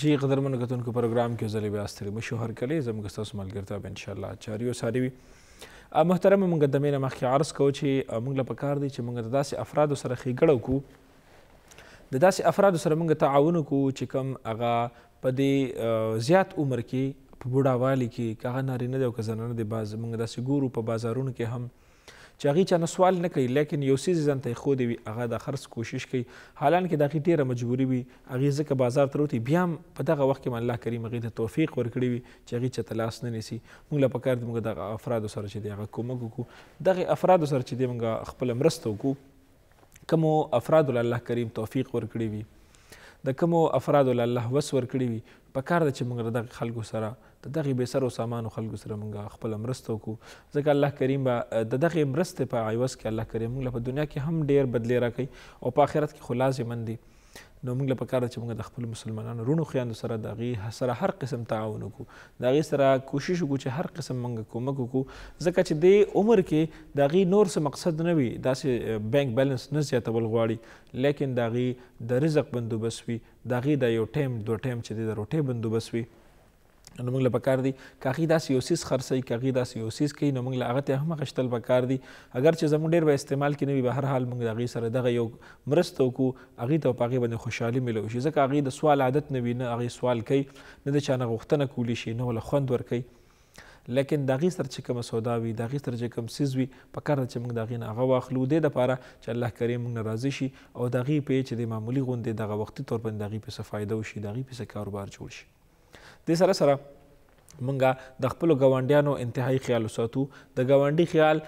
جی قدرمن کتونکو پروګرام کې زلې بیا ستړي مشو هر کله زموږ ستاسو ملګرتاب ان شاء الله چاریو ساري وي محترم مونږ د مینه مخکې عرض کوو چې مونږ له پکار دی چې مونږ داسې افرادو سره ښېګړه وکړو د داسې افرادو سره موږ تعاون وکړو چې کوم هغه په دې زیات عمر کې په بوډاوالي کې که هغه نارینه دی او که زنانه دی بعض موږ داسې ګورو په بازارونو کې هم چې هغې چا نه سوال نه کوي لیکن یو څیز ځان ته یې ښودی وي هغه د خرڅ کوشش کوي حالانکه د هغې ډېره مجبوري وي هغې ځکه بازار ته روتي بیا هم په دغه وخت کې الله کریم هغې ته توفیق ورکړی وي چې هغې چاته لاس نه نیسي موږ له پکار دی موږ دغه افرادو سره چې دی هغه کومک وکړو دغې افرادو سره چې دی موږ خپله مرسته وکړو کومو افرادو له الله کریم توفیق ورکړی وي د کومو افرادو له الله وس ورکړی وي په کار ده چې موږ د دغه خلکو سره د دغه بې سرو سامانو خلکو سره موږ خپل مرسته وکړو ځکه الله کریم به د دغه مرستې په عوض کې الله کریم موږ په دنیا کې هم ډیر بدلی راکړي او په آخرت کې خو لازمن دی نو موږ لپاره کار چې موږ د خپل مسلمانانو رونو خیانو سره د غي سره هر قسم تعاون وکړو د غي سره کوشش وکړو چې هر قسم موږ کومک وکړو ځکه چې د عمر کې د غي نور څه مقصد نه وي داسې بانک بیلانس نه زیاتول غواړي لیکن د غي د رزق بندوبست وي د غي د یو ټیم دوه ټیم چې د روټي بندوبست وي نو موږ له پکار دي کاغی دا سیوسیس خرڅي کاغی دا سیوسیس کوي نو موږ له هغه ته هم غشتل پکار دي اگر چې زموږ ډیر به استعمال کې نه وي به هر حال موږ د هغې سره دغه یو مرسته وکړو هغې ته په هغې باندې خوشحالي ملو شي ځکه هغې د سوال عادت نه وي نه هغې سوال کوي نه د چا نه غوښتنه کولی شي نه ولا خوند ورکوي لیکن د هغې سره چې کومه سودا وي د هغې سره چې کوم څیز وي پکار ده چې موږ د هغې نه هغه واخلو دې دپاره چې الله کریم موږ نه راضي شي او د هغې پې چې د معمولي غوندې دغه وختي طور باندې د هغې پې څه فایده وشي د هغې پې څه کاروبار جوړ شي د سره سره مونږه د خپل غونډیانو انتهایی خیال وساتو د غونډي خیال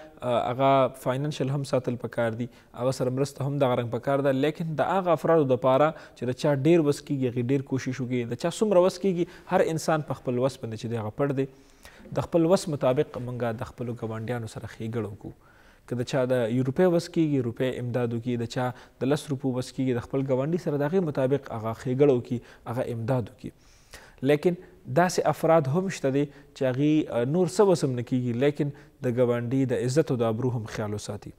هغه فاینانشل هم ساتل پکار دي هغه سرمرسته هم د غرنګ پکار ده لیکن د هغه افرادو د پاره چې د چا ډیر وس کیږي ډیر کوشش وکړي د چا څومره وس کیږي هر انسان په خپل وس باندې چې دی هغه پړ دی د خپل وس مطابق مونږه د خپل غونډیانو سره خېګړو کوو که د چا د یوروپې وس کیږي روپې امدادو کې د چا د لس روپو وس کیږي د خپل ګاونډي سره د هغې مطابق هغه ښېګړو کې هغه امدادو کې لیکن داسې افراد هم شته دي چې هغې نور څه وسم نه کیږي لیکن د ګاونډي د عزت او د ابرو هم خیال وساتي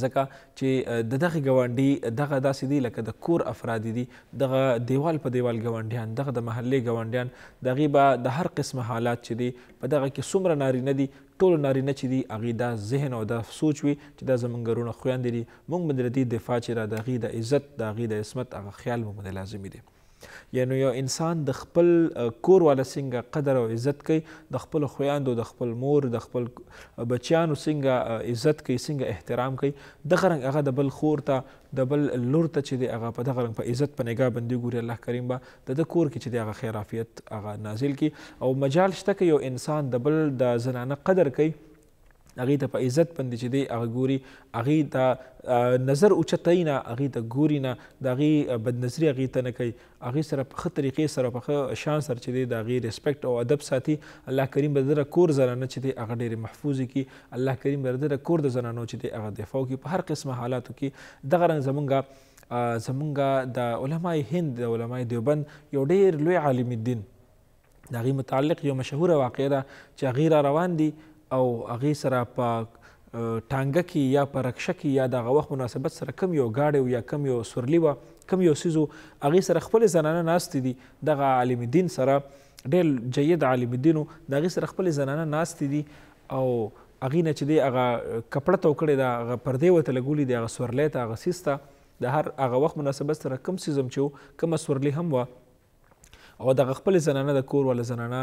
ځکه چې د دغه ګاونډي دغه داسې دي لکه د کور افراد دي دغه دیوال په دیوال ګاونډیان دغه د محلې ګاونډیان د هغې به د هر قسم حالات چې دي په دغه کې څومره نارینه دي ټول نارینه چې دي هغې دا ذهن او دا سوچ وي چې دا زموږ ګرونه خویندې دي موږ به د دې دفاع چې را د هغې د عزت د هغې د عصمت هغه خیال موږ د لازمي دی یعنی یو انسان د خپل کور والا څنګه قدر او عزت کوي د خپل خویندو د خپل مور د خپل بچیانو څنګه عزت کوي څنګه احترام کوي دغه رنګ هغه د بل خور ته د بل لور ته چې دی هغه په دغه رنګ په عزت په نگاه بندي ګوري الله کریم به د د کور کې چې دی هغه خیر عافیت هغه نازل کی او مجال شته کې یو انسان د بل د زنانه قدر کوي هغې ته په عزت باندې چې دی هغه ګوري هغې ته نظر اوچتوي نه هغې ته ګوري نه د هغې بدنظري هغې ته نه کوي هغې سره په ښه طریقې سره په ښه شان سره چې دی د هغې ریسپیکټ او ادب ساتي الله کریم به د دره کور زنانه چې دی هغه ډېرې محفوظې کړي الله کریم به د دره کور د زنانو چې دی هغه دفاع وکړي په هر قسمه حالاتو کې دغه رنګ زمونږ زمونږ د علماء هند د علماء دیوبند یو ډېر لوی عالم دین د هغې متعلق یو مشهوره واقعه ده چې هغې را روان دي او هغې سره په ټانګه کې یا په رکشه کې یا دغه وخت مناسبت سره کم یو ګاډی یا کم یو سورلي وه کم یو سیزو هغې سره خپلې زنانه ناستې دي دغه عالم دین سره ډېر جید عالم دین و د هغې سره خپلې زنانه ناستې دي او هغې نه چې دی هغه کپړه تو کړې ده هغه پردې ورته لګولي دي هغه سورلی ته هغه سیز ته د هر هغه وخت مناسبت سره کم سیزم چې و کمه سورلي هم وه او د خپل زنانه د کور ول زنانه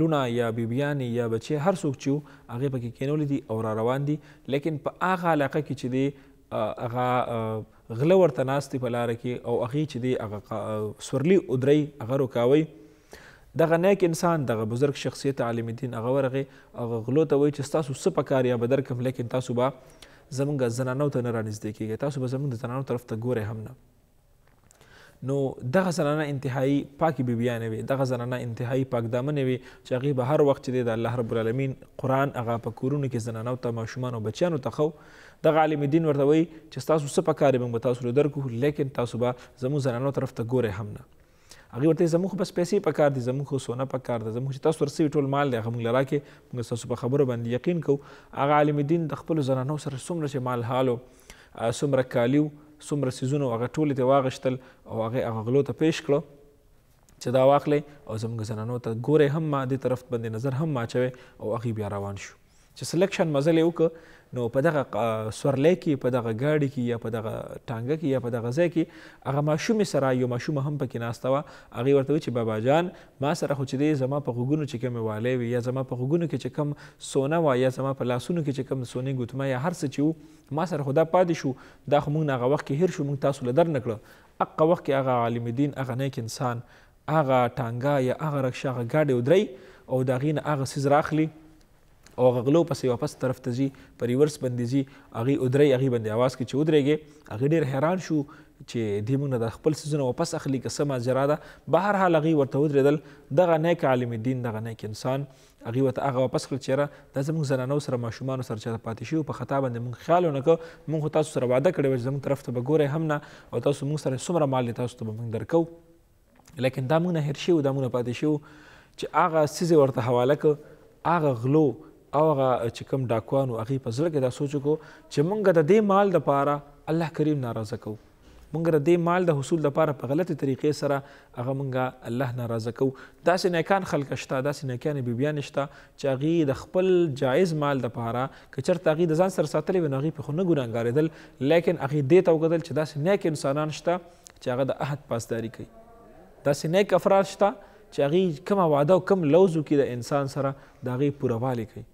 لونه یا بیبیانی یا بچي هر څوک چې هغه پکې کینول دي او را روان دي لیکن په هغه علاقه کې چې دی هغه غله ورته ناستې په لاره کې او هغې چې دی هغه سورلي ادرۍ هغه رکاوي دغه نیک انسان دغه بزرگ شخصیت عالم دین هغه ورغه هغه غلو ته وایي چې تاسو څه په کار یا بدر کوم لیکن تاسو به زمونږ زنانو ته نه رانږدې کیږئ تاسو به زمونږ د زنانو طرف ته ګورئ هم نه نو دغه زنانه انتهایی پاکې بیبیانې وې دغه زنانه انتهایی پاک دامنې وې چې هغې به هر وخت چې دی د الله رب العالمین قرآن هغه په کورونو کې زنانو ته ماشومانو بچیانو ته خو دغه عالم دین ورته وایي چې ستاسو څه پکار یې موږ به تاسو درکو لیکن تاسو به زموږ زنانو طرف ته ګورئ هم نه هغه ورته زموږ بس پیسې پکار دي زموږ خو سونه پکار ده زموږ چې تاسو ورسوي ټول مال دی هغه موږ لرا کې موږ ستاسو په خبرو باندې یقین کوو هغه عالم دین د خپلو زنانو سره څومره چې مال حالو څومره کالیو څومره سیزونه هغه ټولې ته واغشتل او هغه هغه غلو ته پیش کړو چې دا واخلئ او زموږ زنانو ته ګورې هم ما دې طرف باندې نظر هم ما اچوئ او هغې بیا روان شو چې سلیکشن مزل یې وکړه نو په دغه سورلی کې په دغه ګاډي کې یا په دغه ټانګه کې یا په دغه ځای کې هغه ماشومې سره یو ماشومه هم پکې ناسته وه هغې ورته وی چې بابا جان ما سره خو چې دی زما په غوږونو چې کومې والی وي یا زما په غوږونو کې چې کوم سونه وه یا زما په لاسونو کې چې کوم سونې ګوتمه یا هر څه چې وو ما سره خو دا پاتې شو دا خو موږ نه هغه وخت کې هېر شو موږ تاسو له در نه کړه هغه وخت کې هغه عالم دین هغه نیک انسان هغه ټانګه یا هغه رکشه هغه ګاډی ودرئ او د هغې نه هغه څیز راخلي او غغلو پسې واپس طرف ته ځي په ریورس باندې ځي هغې ودرې هغې باندې اواز کې چې ودرېږې هغې ډېر حیران شو چې دې موږ نه د خپل سیزونه واپس اخلي که څه ماجرا ده به هر حال هغې ورته ودرېدل دغه نیک عالم دین دغه نیک انسان هغې ورته هغه واپس کړل چې یاره دا زموږ زنانو سره ماشومانو سره چېرته پاتې شوي په خطا باندې موږ خیال ونه کړو موږ خو تاسو سره وعده کړې وه چې زموږ طرف ته به ګورئ هم نه او تاسو موږ سره څومره مال دی تاسو ته به موږ درکوو لیکن دا موږ نه هېر شوي دا موږ نه پاتې شوو چې هغه سیزې ورته حواله کړ هغه غلو او هغه چې کوم ډاکوانو هغې په زړه کې دا سوچ وکړو چې موږ د دې مال دپاره الله کریم ناراضه کوو مونږ د دې مال د حصول لپاره په غلطه طریقې سره هغه مونږه الله ناراضه کوو داسې نیکان خلک شته داسې نیکانې بیبیانې شته چې هغې د خپل جایز مال دپاره که چېرته هغې د ځان سره ساتلی وي نو هغې پې خو نه ګناهګارېدل لیکن هغې دې ته وکتل چې داسې نیک انسانان شته چې هغه د عهد پاسداري کوي داسې نیک افراد شته چې هغې کومه وعده او کوم لوزو کې د انسان سره د هغې پوروالې کوي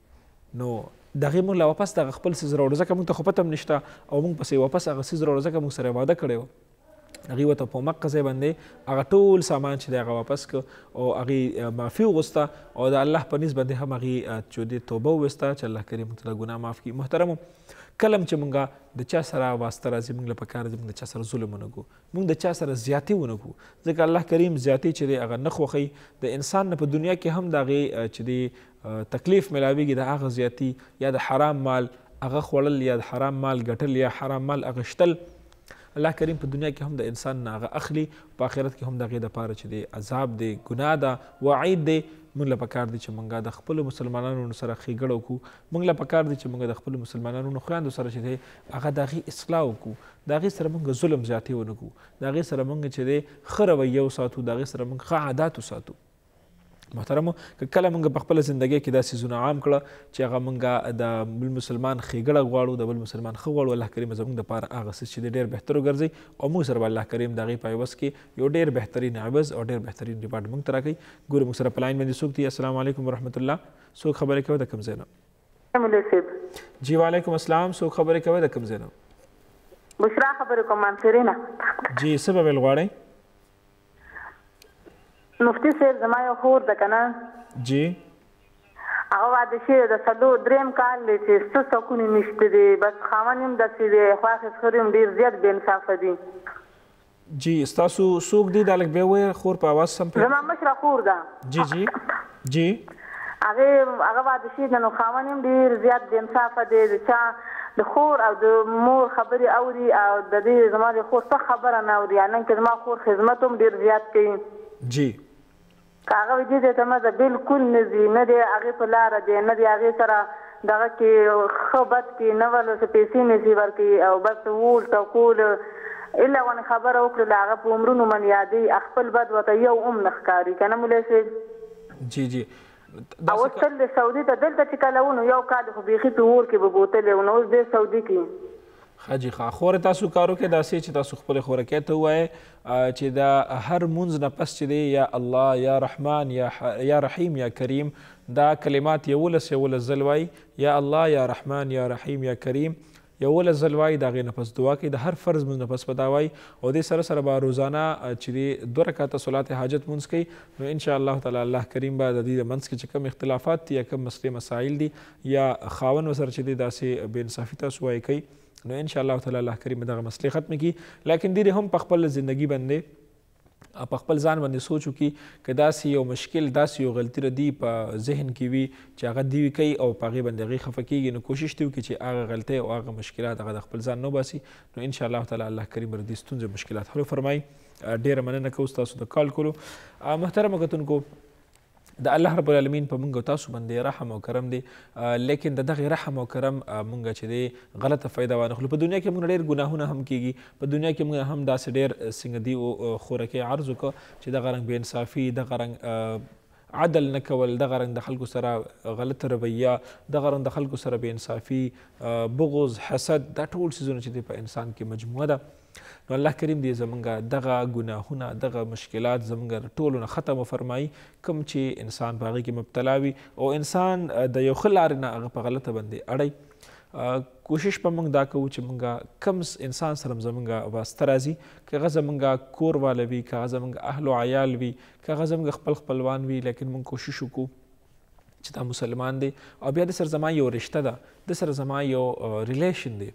نو دغه موږ لا واپس د خپل سیز راوړو ځکه موږ ته خو پته نشته او موږ پسې واپس هغه سیز راوړو ځکه موږ سره واده کړی هغه وته په مکه ځای باندې هغه ټول سامان چې دغه واپس ک او هغه معافي وغوسته او د الله په نسبت هم هغه چې د توبه وسته چې الله کریم تعالی ګناه معاف کړي محترم کلم چې مونږه د چا سره واسطه راځي مونږ له پکاره زموږ د چا سره ظلم ونه کو مونږ د چا سره زیاتی ونه کو ځکه الله کریم زیاتی چې هغه نه خوخی د انسان نه په دنیا کې هم دغه چې دی تکلیف ملاویږي د هغه زیاتی یا د حرام مال هغه خوړل یا د حرام مال ګټل یا حرام مال اغشتل الله کریم په دنیا کې هم د انسان ناغه اخلي په آخرت کې هم دغه د پاره چې دی عذاب دی ګناه ده وعید دی موږ له پکار دي چې موږ د خپل مسلمانانو سره خېګړو کو موږ له پکار دي چې موږ د خپل مسلمانانو خویندو سره چې دی هغه دغه اصلاح کو دغه سره موږ ظلم زیاتې ونه کو دغه سره موږ چې دی خره ویو ساتو دغه سره موږ ښه عادت ساتو محترمو که کله مونږ په خپل زندګۍ کې داسې زونه عام کړه چې هغه مونږه د بل مسلمان ښېګړه غواړو د بل مسلمان ښه غواړو الله کریم زموږ دپاره هغه څه چې د ډېر بهتر وګرځي او موږ سره به الله کریم د هغې په عوض کې یو ډېر بهترین عوض او ډېر بهترین ډیپارټ موږ ته راکوي ګورو موږ سره په لاین باندې څوک دي السلام علیکم ورحمت الله څوک خبرې کوي د کوم ځای نه جی وعلیکم السلام څوک خبرې کوي د کوم ځای نه بشرا خبرې کوم منصورینه جی څه به ویل غواړئ مفتی صاحب زما یو خور ده کنه جی هغه واده شي د سلو دریم کال دی چې څه سکونې نشته دی بس خاوند هم داسې دی خواښې خور هم ډېر زیات بې انصافه دی جی ستاسو څوک دی دا لږ بیا ووایه خور په اواز سم زما مشره خور ده جی جی جی هغه هغه واده شي ده نو خاوند هم ډېر زیات بې انصافه دی د چا د خور او د مور خبرې اوري او د دې زما د خور څه خبره نه اوري نن که زما خور خدمت هم ډېر زیات کوي جی هغه دې ته ما بالکل نزي نه دی هغه په لار دی نه دی هغه سره دغه کې خبرت کې نه ول څه پیسې نه زی ورکی او بس وول تقول الا وان خبر او کړل هغه په عمرونو من یادې خپل بد وته یو ام نخکاری کنه مولای سي جی جی او تل سعودي ته دلته چې کلهونو یو کال خو بيخي په ور کې بوتل نو اوس دې سعودي کې حاجی ښه خور تاسو کارو کې داسې چې تاسو خپل خورکې ته وایي چې دا هر مونځ نه پس چې دی یا الله یا رحمان یا یا رحیم یا کریم دا کلمات یولس یولس ځل وایي یا الله یا رحمان یا رحیم یا کریم یولس ځل وایي د هغې نه پس دعا کوي د هر فرض مونځ نه پس به دا وایي او دې سره سره به روزانه چې دی دوه رکعته صلات حاجت مونځ کوي نو انشاءالله تعالی الله کریم به د دې د منځ کې چې کوم اختلافات دي یا کوم مسلې مسایل دي یا خاون ورسره چې دی داسې بې انصافي تاسو وایي کوي نو ان شاء الله تعالی الله کریم دغه مسلې ختم کی لیکن دې هم په خپل ژوندۍ باندې په خپل ځان باندې سوچو کې که داسې یو مشکل داسې یو غلطي ردي په ذهن کې وي چې هغه دوی کوي او په هغې باندې هغې خفه کېږي نو کوشش دې وکړي چې هغه غلطۍ او هغه مشکلات هغه د خپل ځان نه وباسي نو انشاءالله تعالی الله کریم به د دې ستونزې مشکلات حل فرمایي ډېره مننه کوو ستاسو د کال کولو محترمه کتونکو د الله رب العالمین په موږ تاسو باندې رحم او کرم دی لیکن د دغه رحم او کرم موږ چې دی غلطه فایده وانخلو په دنیا کې موږ ډېر ګناهونه هم کیږي په دنیا کې موږ هم داسې ډېر سنګدي او خورکې عرض وکړو چې دغه رنګ بې انصافي دغه رنګ عدل نه کول دغه رنګ د خلکو سره غلط رویه دغه رنګ د خلکو سره بې انصافي بغض حسد دا ټول څیزونه چې دی په انسان کې مجموعه ده نو الله کریم دې زمونږ دغه ګناهونه دغه مشکلات زمونږ ټولو نه ختم فرمایي کوم چې انسان په هغې کې مبتلا وي او انسان د یو ښه لارې نه هغه په غلطه باندې اړی کوشش په موږ دا کوو چې موږ کم انسان سره زمونږ واسطه راځي که هغه زمونږ کور واله وي که هغه زمونږ اهل و عیال وي که هغه زمونږ خپل خپلوان وي لیکن موږ کوشش وکړو چې دا مسلمان دی او بیا د سره زما یو رشته ده د سره زما یو ریلیشن دی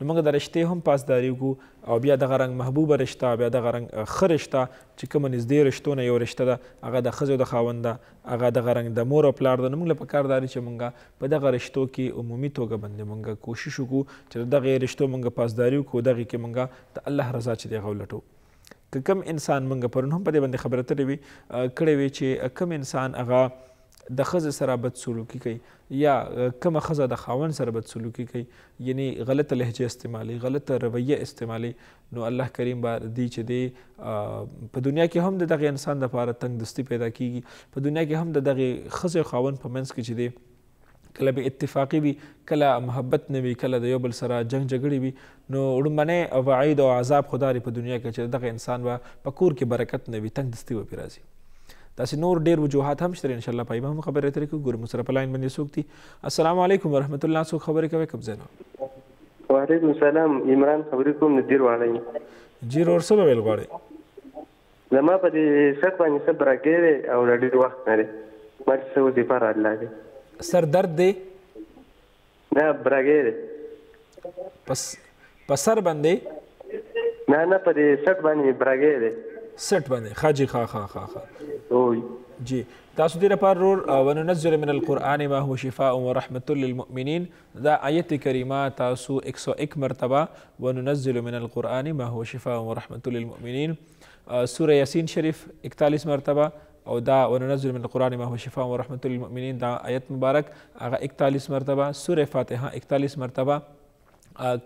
نو موږ د رشتې هم پاسداري وکړو او بیا دغه رنګ محبوبه رشته بیا دغه رنګ ښه رشته چې کومه نږدې رشتو نه یو رشته ده هغه د ښځې او د خاوند ده هغه دغه رنګ د مور او پلار ده نو موږ له پکار داري چې موږ په دغه رشتو کې عمومي توګه باندې موږ کوشش وکړو چې دغه رشتو موږ پاسداري وکړو دغه کې موږ د الله رضا چې دی غوړو که کم انسان موږ پرون هم په دې باندې خبره ترې وي کړې وي چې کم انسان هغه د خزه سره بد سلوکی کوي یا کومه خزه د خاون سره بد سلوکی کوي یعنی غلط لهجه استعمالي غلط رویه استعمالي نو الله کریم بار دی چې دی په دنیا کې هم د دغه انسان د لپاره تنگ دستی پیدا کیږي په دنیا کې هم د دغه خزه خاون په منځ کې چې دی کله به اتفاقی وي کله محبت نه وي کله د یو بل سره جنگ جګړې وي نو وړومبنی وعید او عذاب خدای په دنیا کې چې دغه انسان به په کور کې برکت نه وي تنګ دستي به پرې راځي داسې نور ډیر وجوهات هم شته ان شاء الله پای به هم خبرې اترې کوو ګورم سره په لاین باندې څوک دي السلام علیکم ورحمت الله څوک خبرې کوي کوم ځای نه وعلیکم السلام عمران خبرې کوم ندیر واړی جی رور څه ویل غواړي زما په دې شرط باندې څه برګېره او ډېر وخت نه لري مرګ څه وځي پر الله دې سر درد دی نه برګېره پس په سر باندې نه نه په دې شرط باندې برګېره 60 باندې خاجي خا خا خا خا جی تاسو دې لپاره رور وننزل من القرآن ما هو شفاء ورحمة للمؤمنين دا آیت کریمه تاسو 101 مرتبه وننزل من القرآن ما هو شفاء ورحمة للمؤمنين سوره یاسین شریف 41 مرتبه او دا وننزل من القرآن ما هو شفاء ورحمة للمؤمنين دا آیت مبارک هغه 41 مرتبه سوره فاتحه 41 مرتبه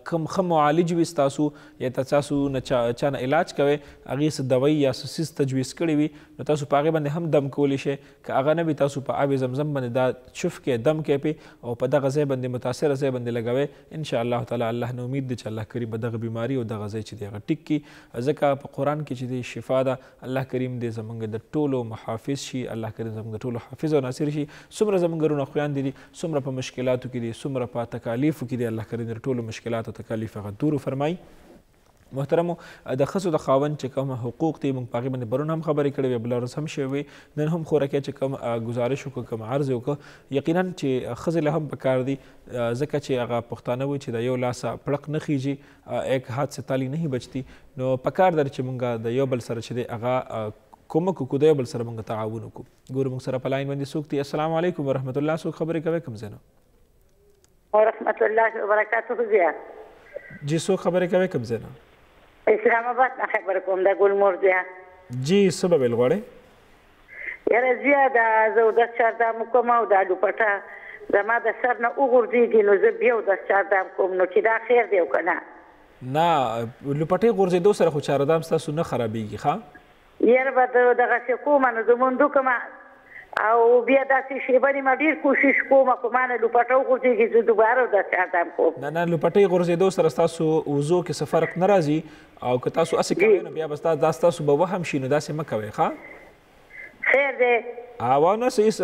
کم خه معالج وي ستاسو یا تاسو نه چا نه علاج کوي هغې څه دوایي یا څه څیز تجویز کړی وي نو تاسو په هغې باندې هم دم کولی شئ که هغه نه وي تاسو په آب زمزم باندې دا چف کې دم کې پې او په دغه ځای باندې متاثره ځای باندې لګوئ انشاءالله تعالی الله نه امید دی چې الله کریم به دغه بیماري او دغه ځای چې دی هغه ټیک کړي ځکه په قرآن کې چې دی شفا ده الله کریم دې زموږ د ټولو محافظ شي الله کریم زموږ د ټولو حافظ او ناصر شي څومره زموږ رونه خویان دي څومره په مشکلاتو کې دي څومره په تکالیفو کې دي الله کریم د ټولو مشکلاتو مشکلات او تکالیف هغه دور فرمای محترمو د خصو د خاون چې کوم حقوق دي موږ پاغي باندې برون هم خبرې کړې وي بل ورځ هم شوي نن هم خوراکي چې کوم گزارش وکړ کوم عرض وکړ یقینا چې خزه له هم پکار دي ځکه چې هغه پښتانه وي چې د یو لاسه پړق نه خيږي یک هات سے تالی نه بچتی نو پکار در چې موږ د یو بل سره چې هغه کومک کو د یو بل سره موږ تعاون وکړو ګور موږ سره په لاین باندې سوکتي السلام علیکم ورحمت الله سو خبرې کوي کوم زنه ورحمت الله وبرکاته زیات جی سو خبرې کوي کوم ځای نه اسلام آباد نه خبر کوم دا ګل مور دی جی سبب الغړې یاره زیاده زه د چاردام کوم او د دوپټه زما د سر نه وګورځي نو زه بیا د چاردام کوم نو چې دا خیر دی کنه نه لپټې غورځېدو سره خو چاردام ستاسو نه خرابېږي ښه یاره به دغه کومه نو زمونږ دوه او بیا داسې شیبري ما ډیر کوشش کوم کو ما نه لوپټو غورځي چې دوباره داسې ادم کوم نه نه لوپټي غورځي دو سره تاسو وضو کې څه فرق ناراضي او که تاسو اسې کوئ نو بیا بس تاسو تاسو به وهم شي نو داسې مکوي ښا خیر دی اوانه سیس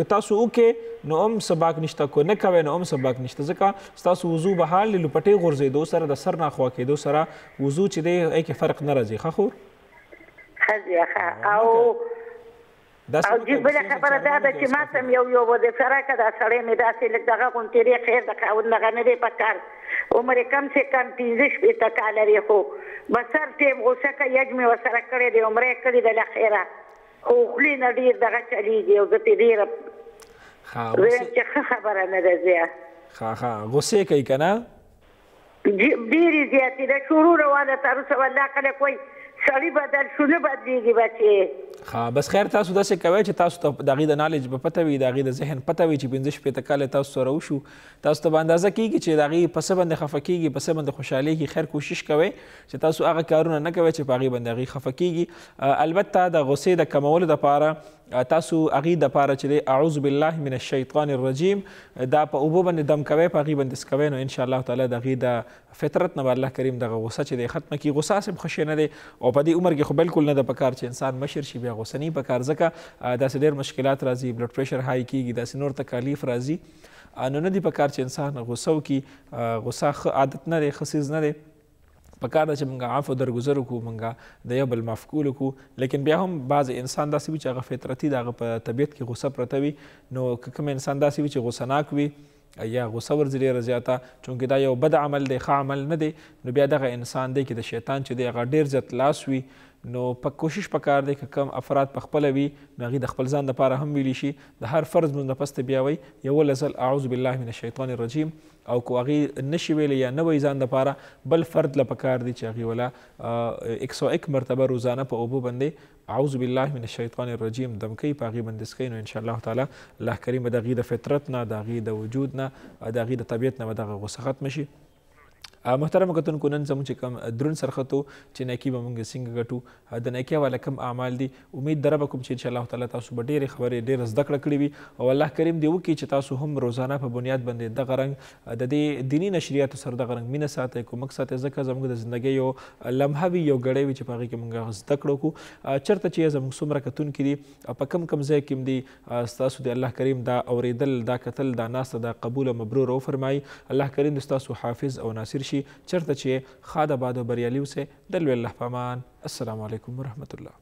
کتا سو وکي نو ام سباق نشته کو نه کوي نو ام سباق نشته ځکه تاسو وضو به حال لپټي غورځي دو سره د سر نه خوا کې دو سره وضو چې دی اې کې فرق نه راځي خو خور خزیه او او جیبله خبره دا ده چې ما سم یو یو وظیفه راکړه دا سړی مې داسې لږ دغه غوندې دی خیر د خاوند دغه نه دی په کار عمر یې کم سے کم پنځه شپېته کاله دی خو بسر ټیم غوسه که یج مې ورسره کړی دی عمره یې کړې ده له خیره خو خولې نه ډېر دغه چلېږي او زه پې ډېره ویم چې ښه خبره نه ده زیه ښه ښه غوسې کوي که نه ډېرې زیاتې ده شروع روانه تر اوسه والله خلک وایي سړی بدل شو نه بدلېږي بچې ها بس خیر تاسو داسې کوئ چې تاسو ته د هغې د نالج به پته وي د هغې د ذهن پته وي چې پنځه شپېته کاله تاسو سره وشو تاسو ته به اندازه کېږي چې د هغې په څه باندې خفه کېږي په څه باندې خوشحالېږي خیر کوشش کوئ چې تاسو هغه کارونه نه کوئ چې په هغې باندې هغې خفه کېږي البته د غصې د کمولو دپاره تاسو هغې دپاره چې دی اعوذ بالله من الشیطان الرجیم دا په اوبو باندې دم کوئ په هغې باندې څکوئ نو انشاءالله تعالی د هغې د فطرت نه به الله کریم دغه غصه چې دی ختمه کړي غصه صب ښه شی نه دی او په دې عمر کې خو بالکل نه ده پکار چې انسان مشر شي بیا غصه نه پکار ځکه داسې ډېر مشکلات راځي بلډ پریشر های کېږي داسې نور تکالیف راځي نو نه دي پکار چې انسان غصه وکړي غصه ښه عادت نه دی ښه نه دی په کار ده چې مونږ عفو درګزر وکړو مونږ د یو بل معاف کول وکړو لیکن بیا هم بعض انسان داسې وي چې هغه فطرتي د هغه په طبیعت کې غوسه پرته وي نو که کوم انسان داسې وي چې غوسهناک وي یا غوسه ورځي ډېره زیاته چونکې دا یو بد عمل دی ښه عمل نه دی نو بیا دغه انسان دی کې د شیطان چې دی هغه ډېر زیات لاس وي نو په کوشش پکار دی که کم افراد په خپل وي نو هغه د خپل ځان لپاره هم ویلی شي د هر فرض مونږ نه پسته بیا وي یو لزل اعوذ بالله من الشیطان الرجیم او کو هغه نشي ویلی یا نه وي ځان لپاره بل فرد له پکار دی چې هغه ولا 101 مرتبه روزانه په اوبو باندې اعوذ بالله من الشیطان الرجیم دمکی پاغي بندسکی نو ان شاء الله تعالی الله کریم دغه د فطرت نه دغه د وجود نه دغه د طبیعت نه دغه غوسه ختم شي محترم کتونکو نن زموږ چې کوم درون سرختو چې نایکی به موږ څنګه ګټو د نایکی والا کم اعمال دي امید در به کوم چې ان شاء الله تعالی تاسو به ډېرې خبرې ډېر زده کړه کړې وي او الله کریم دې وکړي چې تاسو هم روزانه په بنیاد باندې دغه رنګ د دې دینی نشریاتو سره دغه رنګ مینه ساتئ کومک ساتئ ځکه زموږ د زندګۍ یو لمحه وي یو ګړی وي چې په هغې کې موږ زده کړه وکړو چېرته چې زموږ څومره کتونکي دي په کم کم ځای کې هم دي ستاسو د الله کریم دا اورېدل دا کتل دا ناسته دا قبول مبرور وفرمایي الله کریم د ستاسو حافظ او ناصر شي چیرته چې ښه د باد او بریالي اوسئ د لوی الله په امان السلام علیکم ورحمت الله